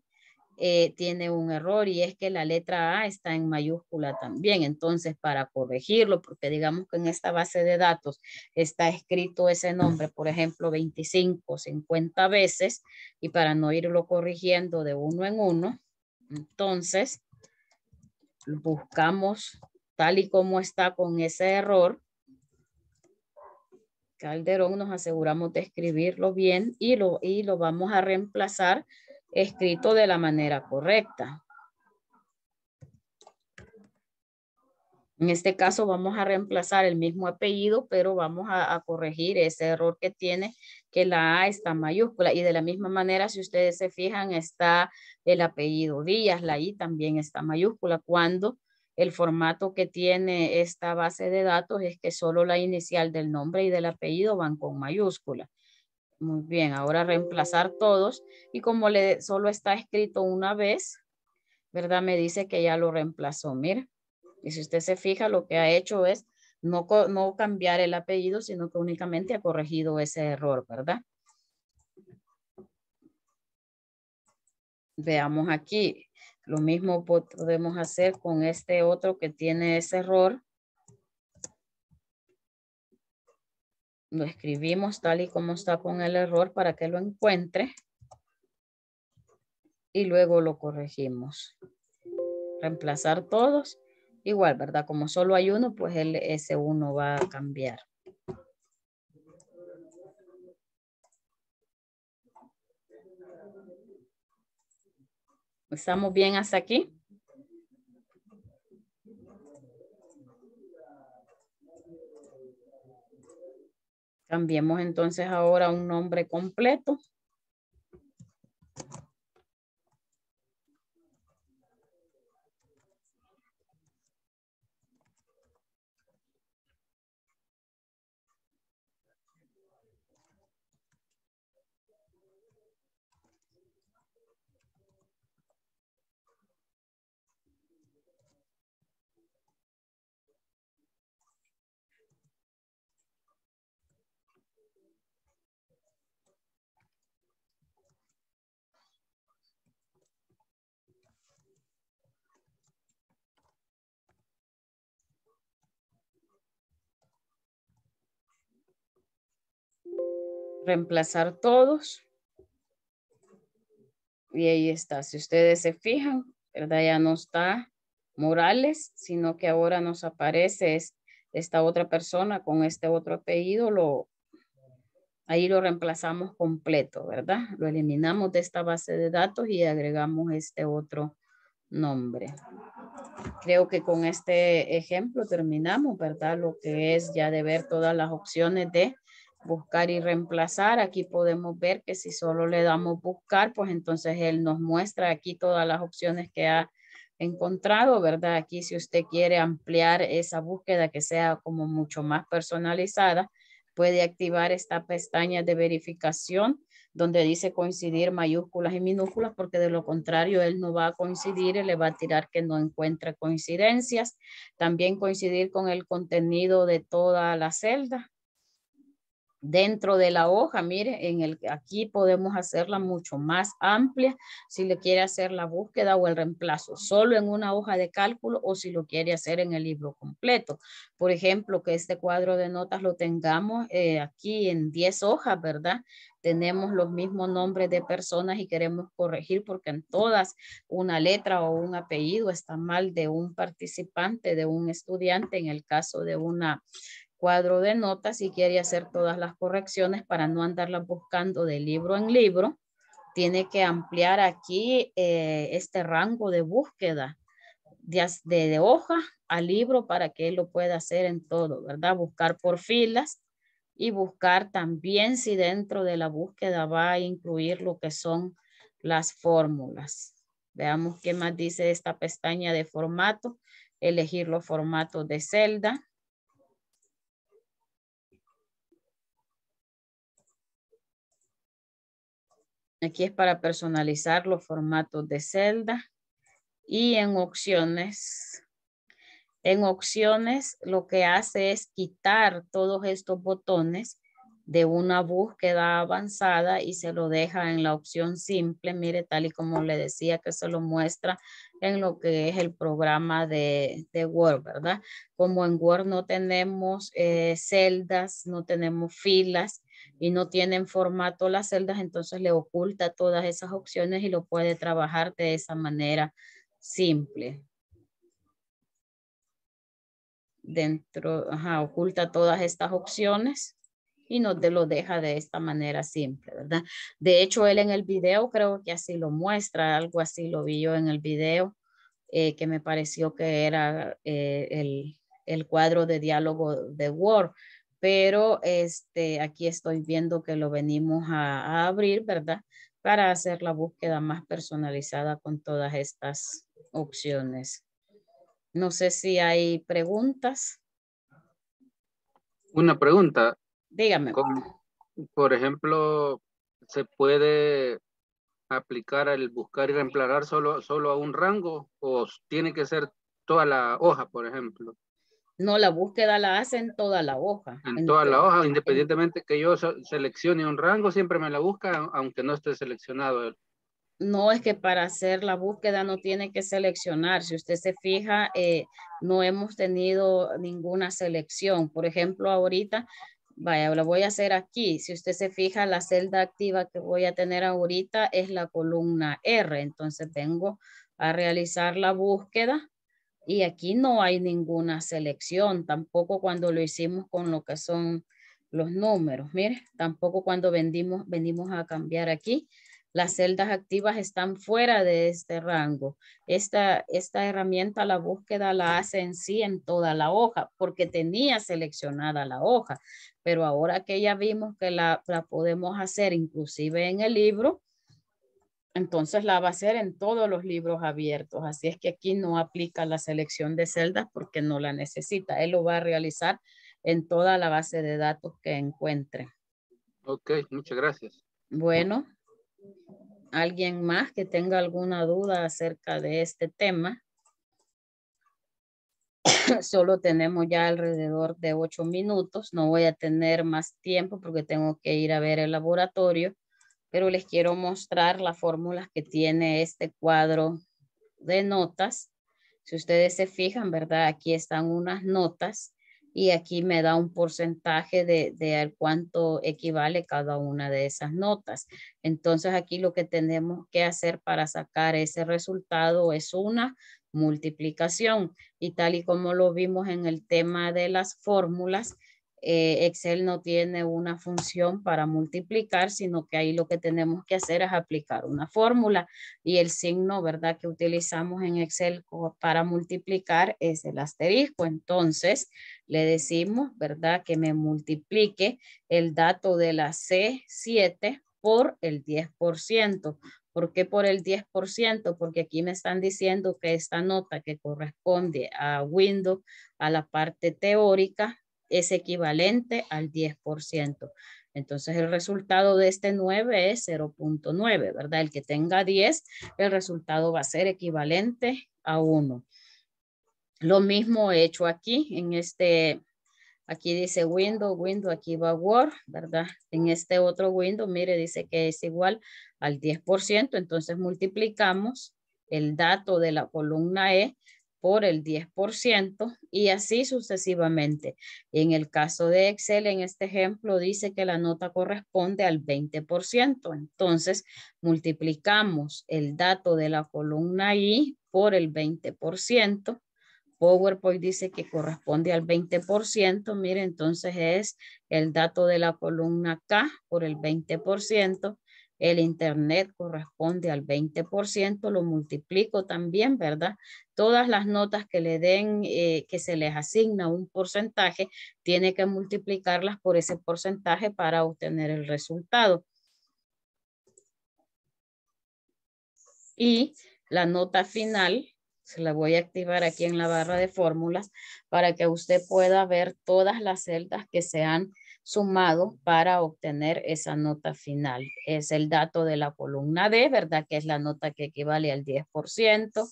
eh, tiene un error y es que la letra A está en mayúscula también. Entonces, para corregirlo, porque digamos que en esta base de datos está escrito ese nombre, por ejemplo, 25, 50 veces, y para no irlo corrigiendo de uno en uno, entonces buscamos tal y como está con ese error. Calderón nos aseguramos de escribirlo bien y lo, y lo vamos a reemplazar escrito de la manera correcta. En este caso vamos a reemplazar el mismo apellido, pero vamos a, corregir ese error que tiene, que la A está mayúscula. Y de la misma manera, si ustedes se fijan, está el apellido Díaz, la I también está mayúscula, cuando el formato que tiene esta base de datos es que solo la inicial del nombre y del apellido van con mayúscula. Muy bien, ahora reemplazar todos. Y como le solo está escrito una vez, ¿verdad? Me dice que ya lo reemplazó. Mira, y si usted se fija, lo que ha hecho es no, no cambiar el apellido, sino que únicamente ha corregido ese error, ¿verdad? Veamos aquí. Lo mismo podemos hacer con este otro que tiene ese error. Lo escribimos tal y como está con el error para que lo encuentre. Y luego lo corregimos. Reemplazar todos. Igual, ¿verdad? Como solo hay uno, pues el, s uno va a cambiar. ¿Estamos bien hasta aquí? Cambiemos entonces ahora un nombre completo reemplazar todos. Y ahí está. Si ustedes se fijan, ¿verdad? Ya no está Morales, sino que ahora nos aparece esta otra persona con este otro apellido. Lo, ahí lo reemplazamos completo, ¿verdad? Lo eliminamos de esta base de datos y agregamos este otro nombre. Creo que con este ejemplo terminamos, ¿verdad? Lo que es ya de ver todas las opciones de buscar y reemplazar. Aquí podemos ver que si solo le damos buscar, pues entonces él nos muestra aquí todas las opciones que ha encontrado, ¿verdad? Aquí si usted quiere ampliar esa búsqueda que sea como mucho más personalizada, puede activar esta pestaña de verificación donde dice coincidir mayúsculas y minúsculas, porque de lo contrario él no va a coincidir y le va a tirar que no encuentra coincidencias. También coincidir con el contenido de toda la celda, dentro de la hoja, mire, en el, aquí podemos hacerla mucho más amplia si le quiere hacer la búsqueda o el reemplazo, solo en una hoja de cálculo o si lo quiere hacer en el libro completo. Por ejemplo, que este cuadro de notas lo tengamos eh, aquí en 10 hojas, ¿verdad? Tenemos los mismos nombres de personas y queremos corregir porque en todas una letra o un apellido está mal de un participante, de un estudiante, en el caso de una cuadro de notas y quiere hacer todas las correcciones para no andarlas buscando de libro en libro. Tiene que ampliar aquí eh, este rango de búsqueda de, hoja a libro para que lo pueda hacer en todo, ¿verdad? Buscar por filas y buscar también si dentro de la búsqueda va a incluir lo que son las fórmulas. Veamos qué más dice esta pestaña de formato. Elegir los formatos de celda Aquí es para personalizar los formatos de celda. Y en opciones, en opciones lo que hace es quitar todos estos botones de una búsqueda avanzada y se lo deja en la opción simple. Mire, tal y como le decía que se lo muestra en lo que es el programa de, Word, ¿verdad? Como en Word no tenemos eh, celdas, no tenemos filas, y no tienen formato las celdas, entonces le oculta todas esas opciones y lo puede trabajar de esa manera simple. Dentro, oculta todas estas opciones y no te lo deja de esta manera simple, ¿verdad? De hecho, él en el video creo que así lo muestra, algo así lo vi yo en el video, eh, que me pareció que era eh, el, el, cuadro de diálogo de Word, pero este, aquí estoy viendo que lo venimos a, abrir, ¿verdad? Para hacer la búsqueda más personalizada con todas estas opciones. No sé si hay preguntas. Una pregunta. Dígame. por ejemplo, ¿se puede aplicar el buscar y reemplazar solo, solo a un rango o tiene que ser toda la hoja, por ejemplo? No, la búsqueda la hace en toda la hoja. En, toda la hoja, independientemente que yo seleccione un rango, siempre me la busca, aunque no esté seleccionado. No, es que para hacer la búsqueda no tiene que seleccionar. Si usted se fija, eh, no hemos tenido ninguna selección. Por ejemplo, ahorita, vaya, la voy a hacer aquí. Si usted se fija, la celda activa que voy a tener ahorita es la columna R. Entonces vengo a realizar la búsqueda y aquí no hay ninguna selección, tampoco cuando lo hicimos con lo que son los números. Mire, tampoco cuando vendimos, venimos a cambiar aquí. Las celdas activas están fuera de este rango. Esta, esta herramienta, la búsqueda la hace en sí en toda la hoja, porque tenía seleccionada la hoja. Pero ahora que ya vimos que la, la podemos hacer inclusive en el libro, entonces la va a hacer en todos los libros abiertos. Así es que aquí no aplica la selección de celdas porque no la necesita. Él lo va a realizar en toda la base de datos que encuentre. Ok, muchas gracias. Bueno, ¿alguien más que tenga alguna duda acerca de este tema? Solo tenemos ya alrededor de ocho minutos. No voy a tener más tiempo porque tengo que ir a ver el laboratorio pero les quiero mostrar las fórmulas que tiene este cuadro de notas. Si ustedes se fijan, ¿verdad? Aquí están unas notas y aquí me da un porcentaje de, de cuánto equivale cada una de esas notas. Entonces aquí lo que tenemos que hacer para sacar ese resultado es una multiplicación y tal y como lo vimos en el tema de las fórmulas, eh, Excel no tiene una función para multiplicar, sino que ahí lo que tenemos que hacer es aplicar una fórmula y el signo, ¿verdad?, que utilizamos en Excel para multiplicar es el asterisco. Entonces, le decimos, ¿verdad?, que me multiplique el dato de la C7 por el 10%. ¿Por qué por el 10%? Porque aquí me están diciendo que esta nota que corresponde a Windows, a la parte teórica, es equivalente al 10%. Entonces el resultado de este 9 es 0.9, ¿verdad? El que tenga 10, el resultado va a ser equivalente a 1. Lo mismo he hecho aquí, en este, aquí dice window, window, aquí va Word, ¿verdad? En este otro window, mire, dice que es igual al 10%, entonces multiplicamos el dato de la columna E por el 10% y así sucesivamente. En el caso de Excel, en este ejemplo, dice que la nota corresponde al 20%. Entonces, multiplicamos el dato de la columna I por el 20%. PowerPoint dice que corresponde al 20%. Mire, entonces es el dato de la columna K por el 20% el Internet corresponde al 20%, lo multiplico también, ¿verdad? Todas las notas que le den, eh, que se les asigna un porcentaje, tiene que multiplicarlas por ese porcentaje para obtener el resultado. Y la nota final se la voy a activar aquí en la barra de fórmulas para que usted pueda ver todas las celdas que se han sumado para obtener esa nota final. Es el dato de la columna D, ¿verdad? Que es la nota que equivale al 10%,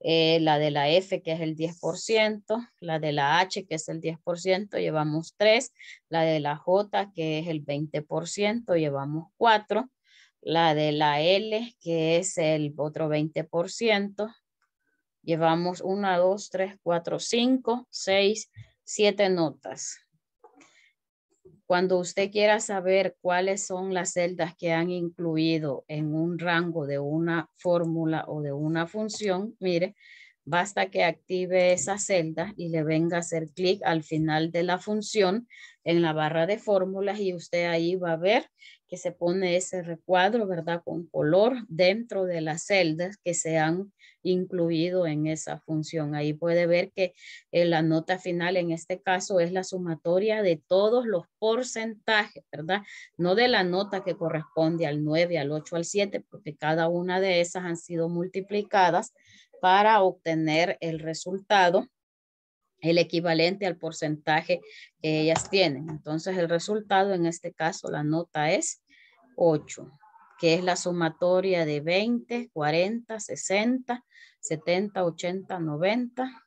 eh, la de la F que es el 10%, la de la H que es el 10%, llevamos 3, la de la J que es el 20%, llevamos 4, la de la L que es el otro 20%, Llevamos una, dos, tres, cuatro, cinco, seis, siete notas. Cuando usted quiera saber cuáles son las celdas que han incluido en un rango de una fórmula o de una función, mire, basta que active esa celda y le venga a hacer clic al final de la función en la barra de fórmulas y usted ahí va a ver que se pone ese recuadro, ¿verdad? Con color dentro de las celdas que se han incluido en esa función. Ahí puede ver que eh, la nota final en este caso es la sumatoria de todos los porcentajes, ¿verdad? No de la nota que corresponde al 9, al 8, al 7, porque cada una de esas han sido multiplicadas para obtener el resultado el equivalente al porcentaje que ellas tienen. Entonces el resultado en este caso la nota es 8 que es la sumatoria de 20, 40, 60, 70, 80, 90.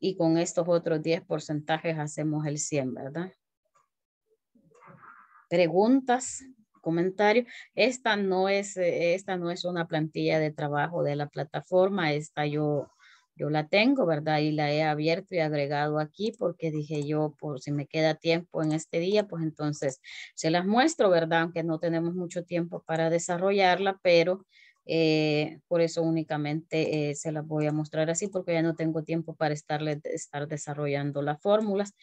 Y con estos otros 10 porcentajes hacemos el 100, ¿verdad? Preguntas, comentarios. Esta no es, eh, esta no es una plantilla de trabajo de la plataforma. Esta yo yo la tengo, ¿verdad? Y la he abierto y agregado aquí porque dije yo, por si me queda tiempo en este día, pues entonces se las muestro, ¿verdad? Aunque no tenemos mucho tiempo para desarrollarla, pero eh, por eso únicamente eh, se las voy a mostrar así porque ya no tengo tiempo para estarle estar desarrollando las fórmulas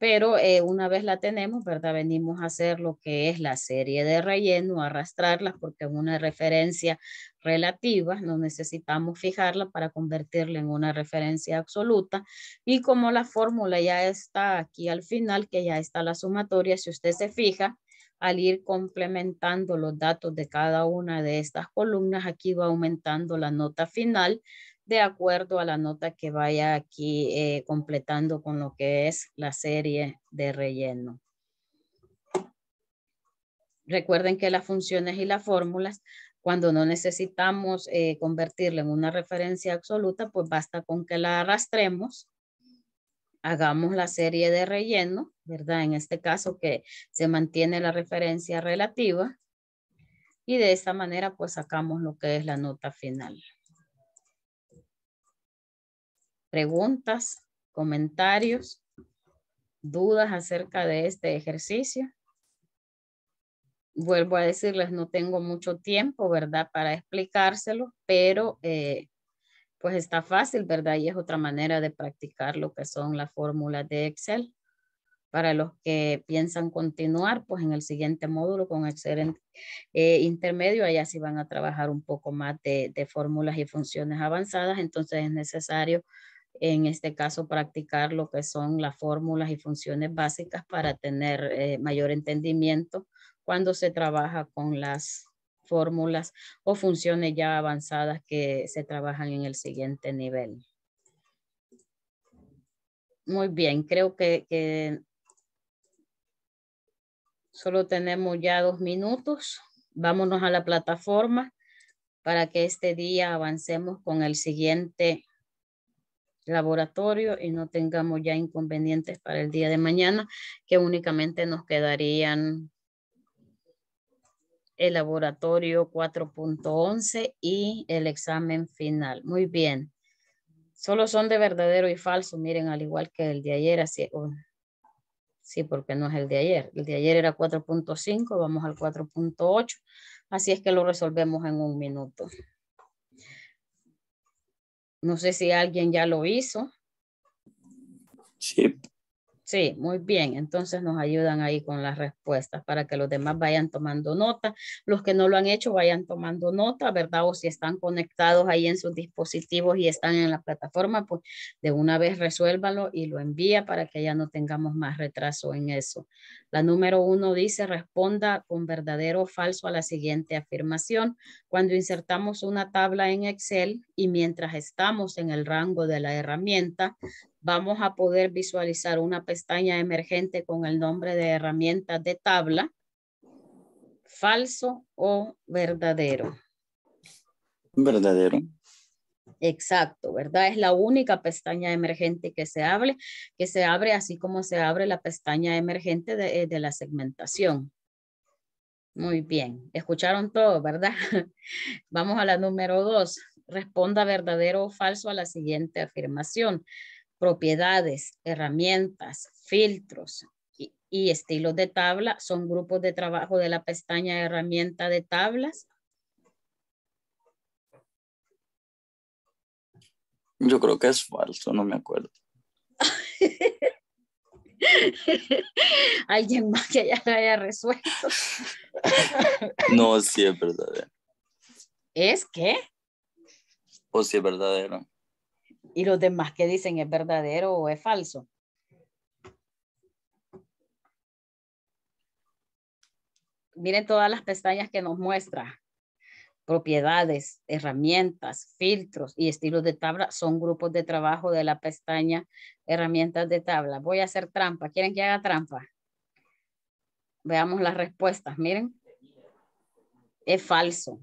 pero eh, una vez la tenemos, ¿verdad? Venimos a hacer lo que es la serie de relleno, arrastrarla porque es una referencia relativa, no necesitamos fijarla para convertirla en una referencia absoluta. Y como la fórmula ya está aquí al final, que ya está la sumatoria, si usted se fija, al ir complementando los datos de cada una de estas columnas, aquí va aumentando la nota final de acuerdo a la nota que vaya aquí eh, completando con lo que es la serie de relleno. Recuerden que las funciones y las fórmulas, cuando no necesitamos eh, convertirla en una referencia absoluta, pues basta con que la arrastremos, hagamos la serie de relleno, ¿verdad? En este caso que se mantiene la referencia relativa y de esta manera pues sacamos lo que es la nota final preguntas, comentarios, dudas acerca de este ejercicio. Vuelvo a decirles, no tengo mucho tiempo, ¿verdad? Para explicárselo, pero eh, pues está fácil, ¿verdad? Y es otra manera de practicar lo que son las fórmulas de Excel. Para los que piensan continuar, pues en el siguiente módulo con Excel eh, intermedio, allá sí van a trabajar un poco más de, de fórmulas y funciones avanzadas, entonces es necesario en este caso practicar lo que son las fórmulas y funciones básicas para tener eh, mayor entendimiento cuando se trabaja con las fórmulas o funciones ya avanzadas que se trabajan en el siguiente nivel. Muy bien, creo que, que solo tenemos ya dos minutos. Vámonos a la plataforma para que este día avancemos con el siguiente laboratorio y no tengamos ya inconvenientes para el día de mañana, que únicamente nos quedarían el laboratorio 4.11 y el examen final. Muy bien. Solo son de verdadero y falso, miren, al igual que el de ayer, así, oh, sí, porque no es el de ayer. El de ayer era 4.5, vamos al 4.8, así es que lo resolvemos en un minuto. No sé si alguien ya lo hizo. Sí, Sí, muy bien. Entonces nos ayudan ahí con las respuestas para que los demás vayan tomando nota. Los que no lo han hecho vayan tomando nota, ¿verdad? O si están conectados ahí en sus dispositivos y están en la plataforma, pues de una vez resuélvalo y lo envía para que ya no tengamos más retraso en eso. La número uno dice, responda con verdadero o falso a la siguiente afirmación. Cuando insertamos una tabla en Excel y mientras estamos en el rango de la herramienta, vamos a poder visualizar una pestaña emergente con el nombre de herramienta de tabla, falso o verdadero. Verdadero. Exacto, ¿verdad? Es la única pestaña emergente que se abre, que se abre así como se abre la pestaña emergente de, eh, de la segmentación. Muy bien, escucharon todo, ¿verdad? Vamos a la número dos. Responda verdadero o falso a la siguiente afirmación propiedades, herramientas, filtros y, estilos de tabla son grupos de trabajo de la pestaña herramienta de tablas. Yo creo que es falso, no me acuerdo. Alguien más que ya lo haya resuelto. no, sí es verdadero. ¿Es qué? O si es verdadero y los demás que dicen es verdadero o es falso. Miren todas las pestañas que nos muestra. Propiedades, herramientas, filtros y estilos de tabla son grupos de trabajo de la pestaña herramientas de tabla. Voy a hacer trampa. ¿Quieren que haga trampa? Veamos las respuestas. Miren. Es falso.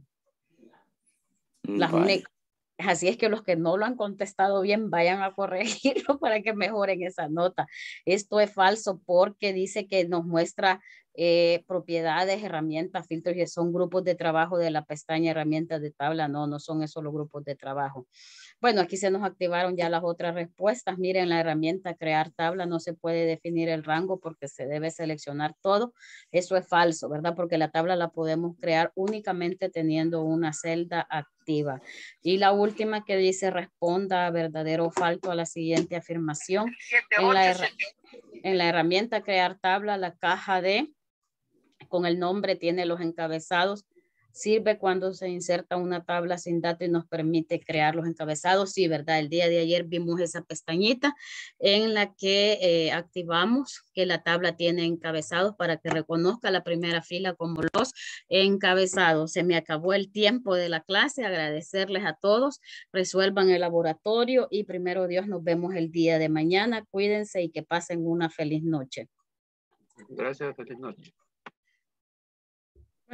Las, únicas. Así es que los que no lo han contestado bien, vayan a corregirlo para que mejoren esa nota. Esto es falso porque dice que nos muestra eh, propiedades, herramientas, filtros, y son grupos de trabajo de la pestaña herramientas de tabla, no, no son esos los grupos de trabajo. Bueno, aquí se nos activaron ya las otras respuestas. Miren, la herramienta crear tabla no se puede definir el rango porque se debe seleccionar todo. Eso es falso, ¿verdad? Porque la tabla la podemos crear únicamente teniendo una celda activa. Y la última que dice responda verdadero o falso a la siguiente afirmación. en la herramienta crear tabla, la caja de con el nombre, tiene los encabezados. Sirve cuando se inserta una tabla sin datos y nos permite crear los encabezados. Sí, ¿verdad? El día de ayer vimos esa pestañita en la que eh, activamos que la tabla tiene encabezados para que reconozca la primera fila como los encabezados. Se me acabó el tiempo de la clase. Agradecerles a todos. Resuelvan el laboratorio y primero Dios nos vemos el día de mañana. Cuídense y que pasen una feliz noche. Gracias, feliz noche.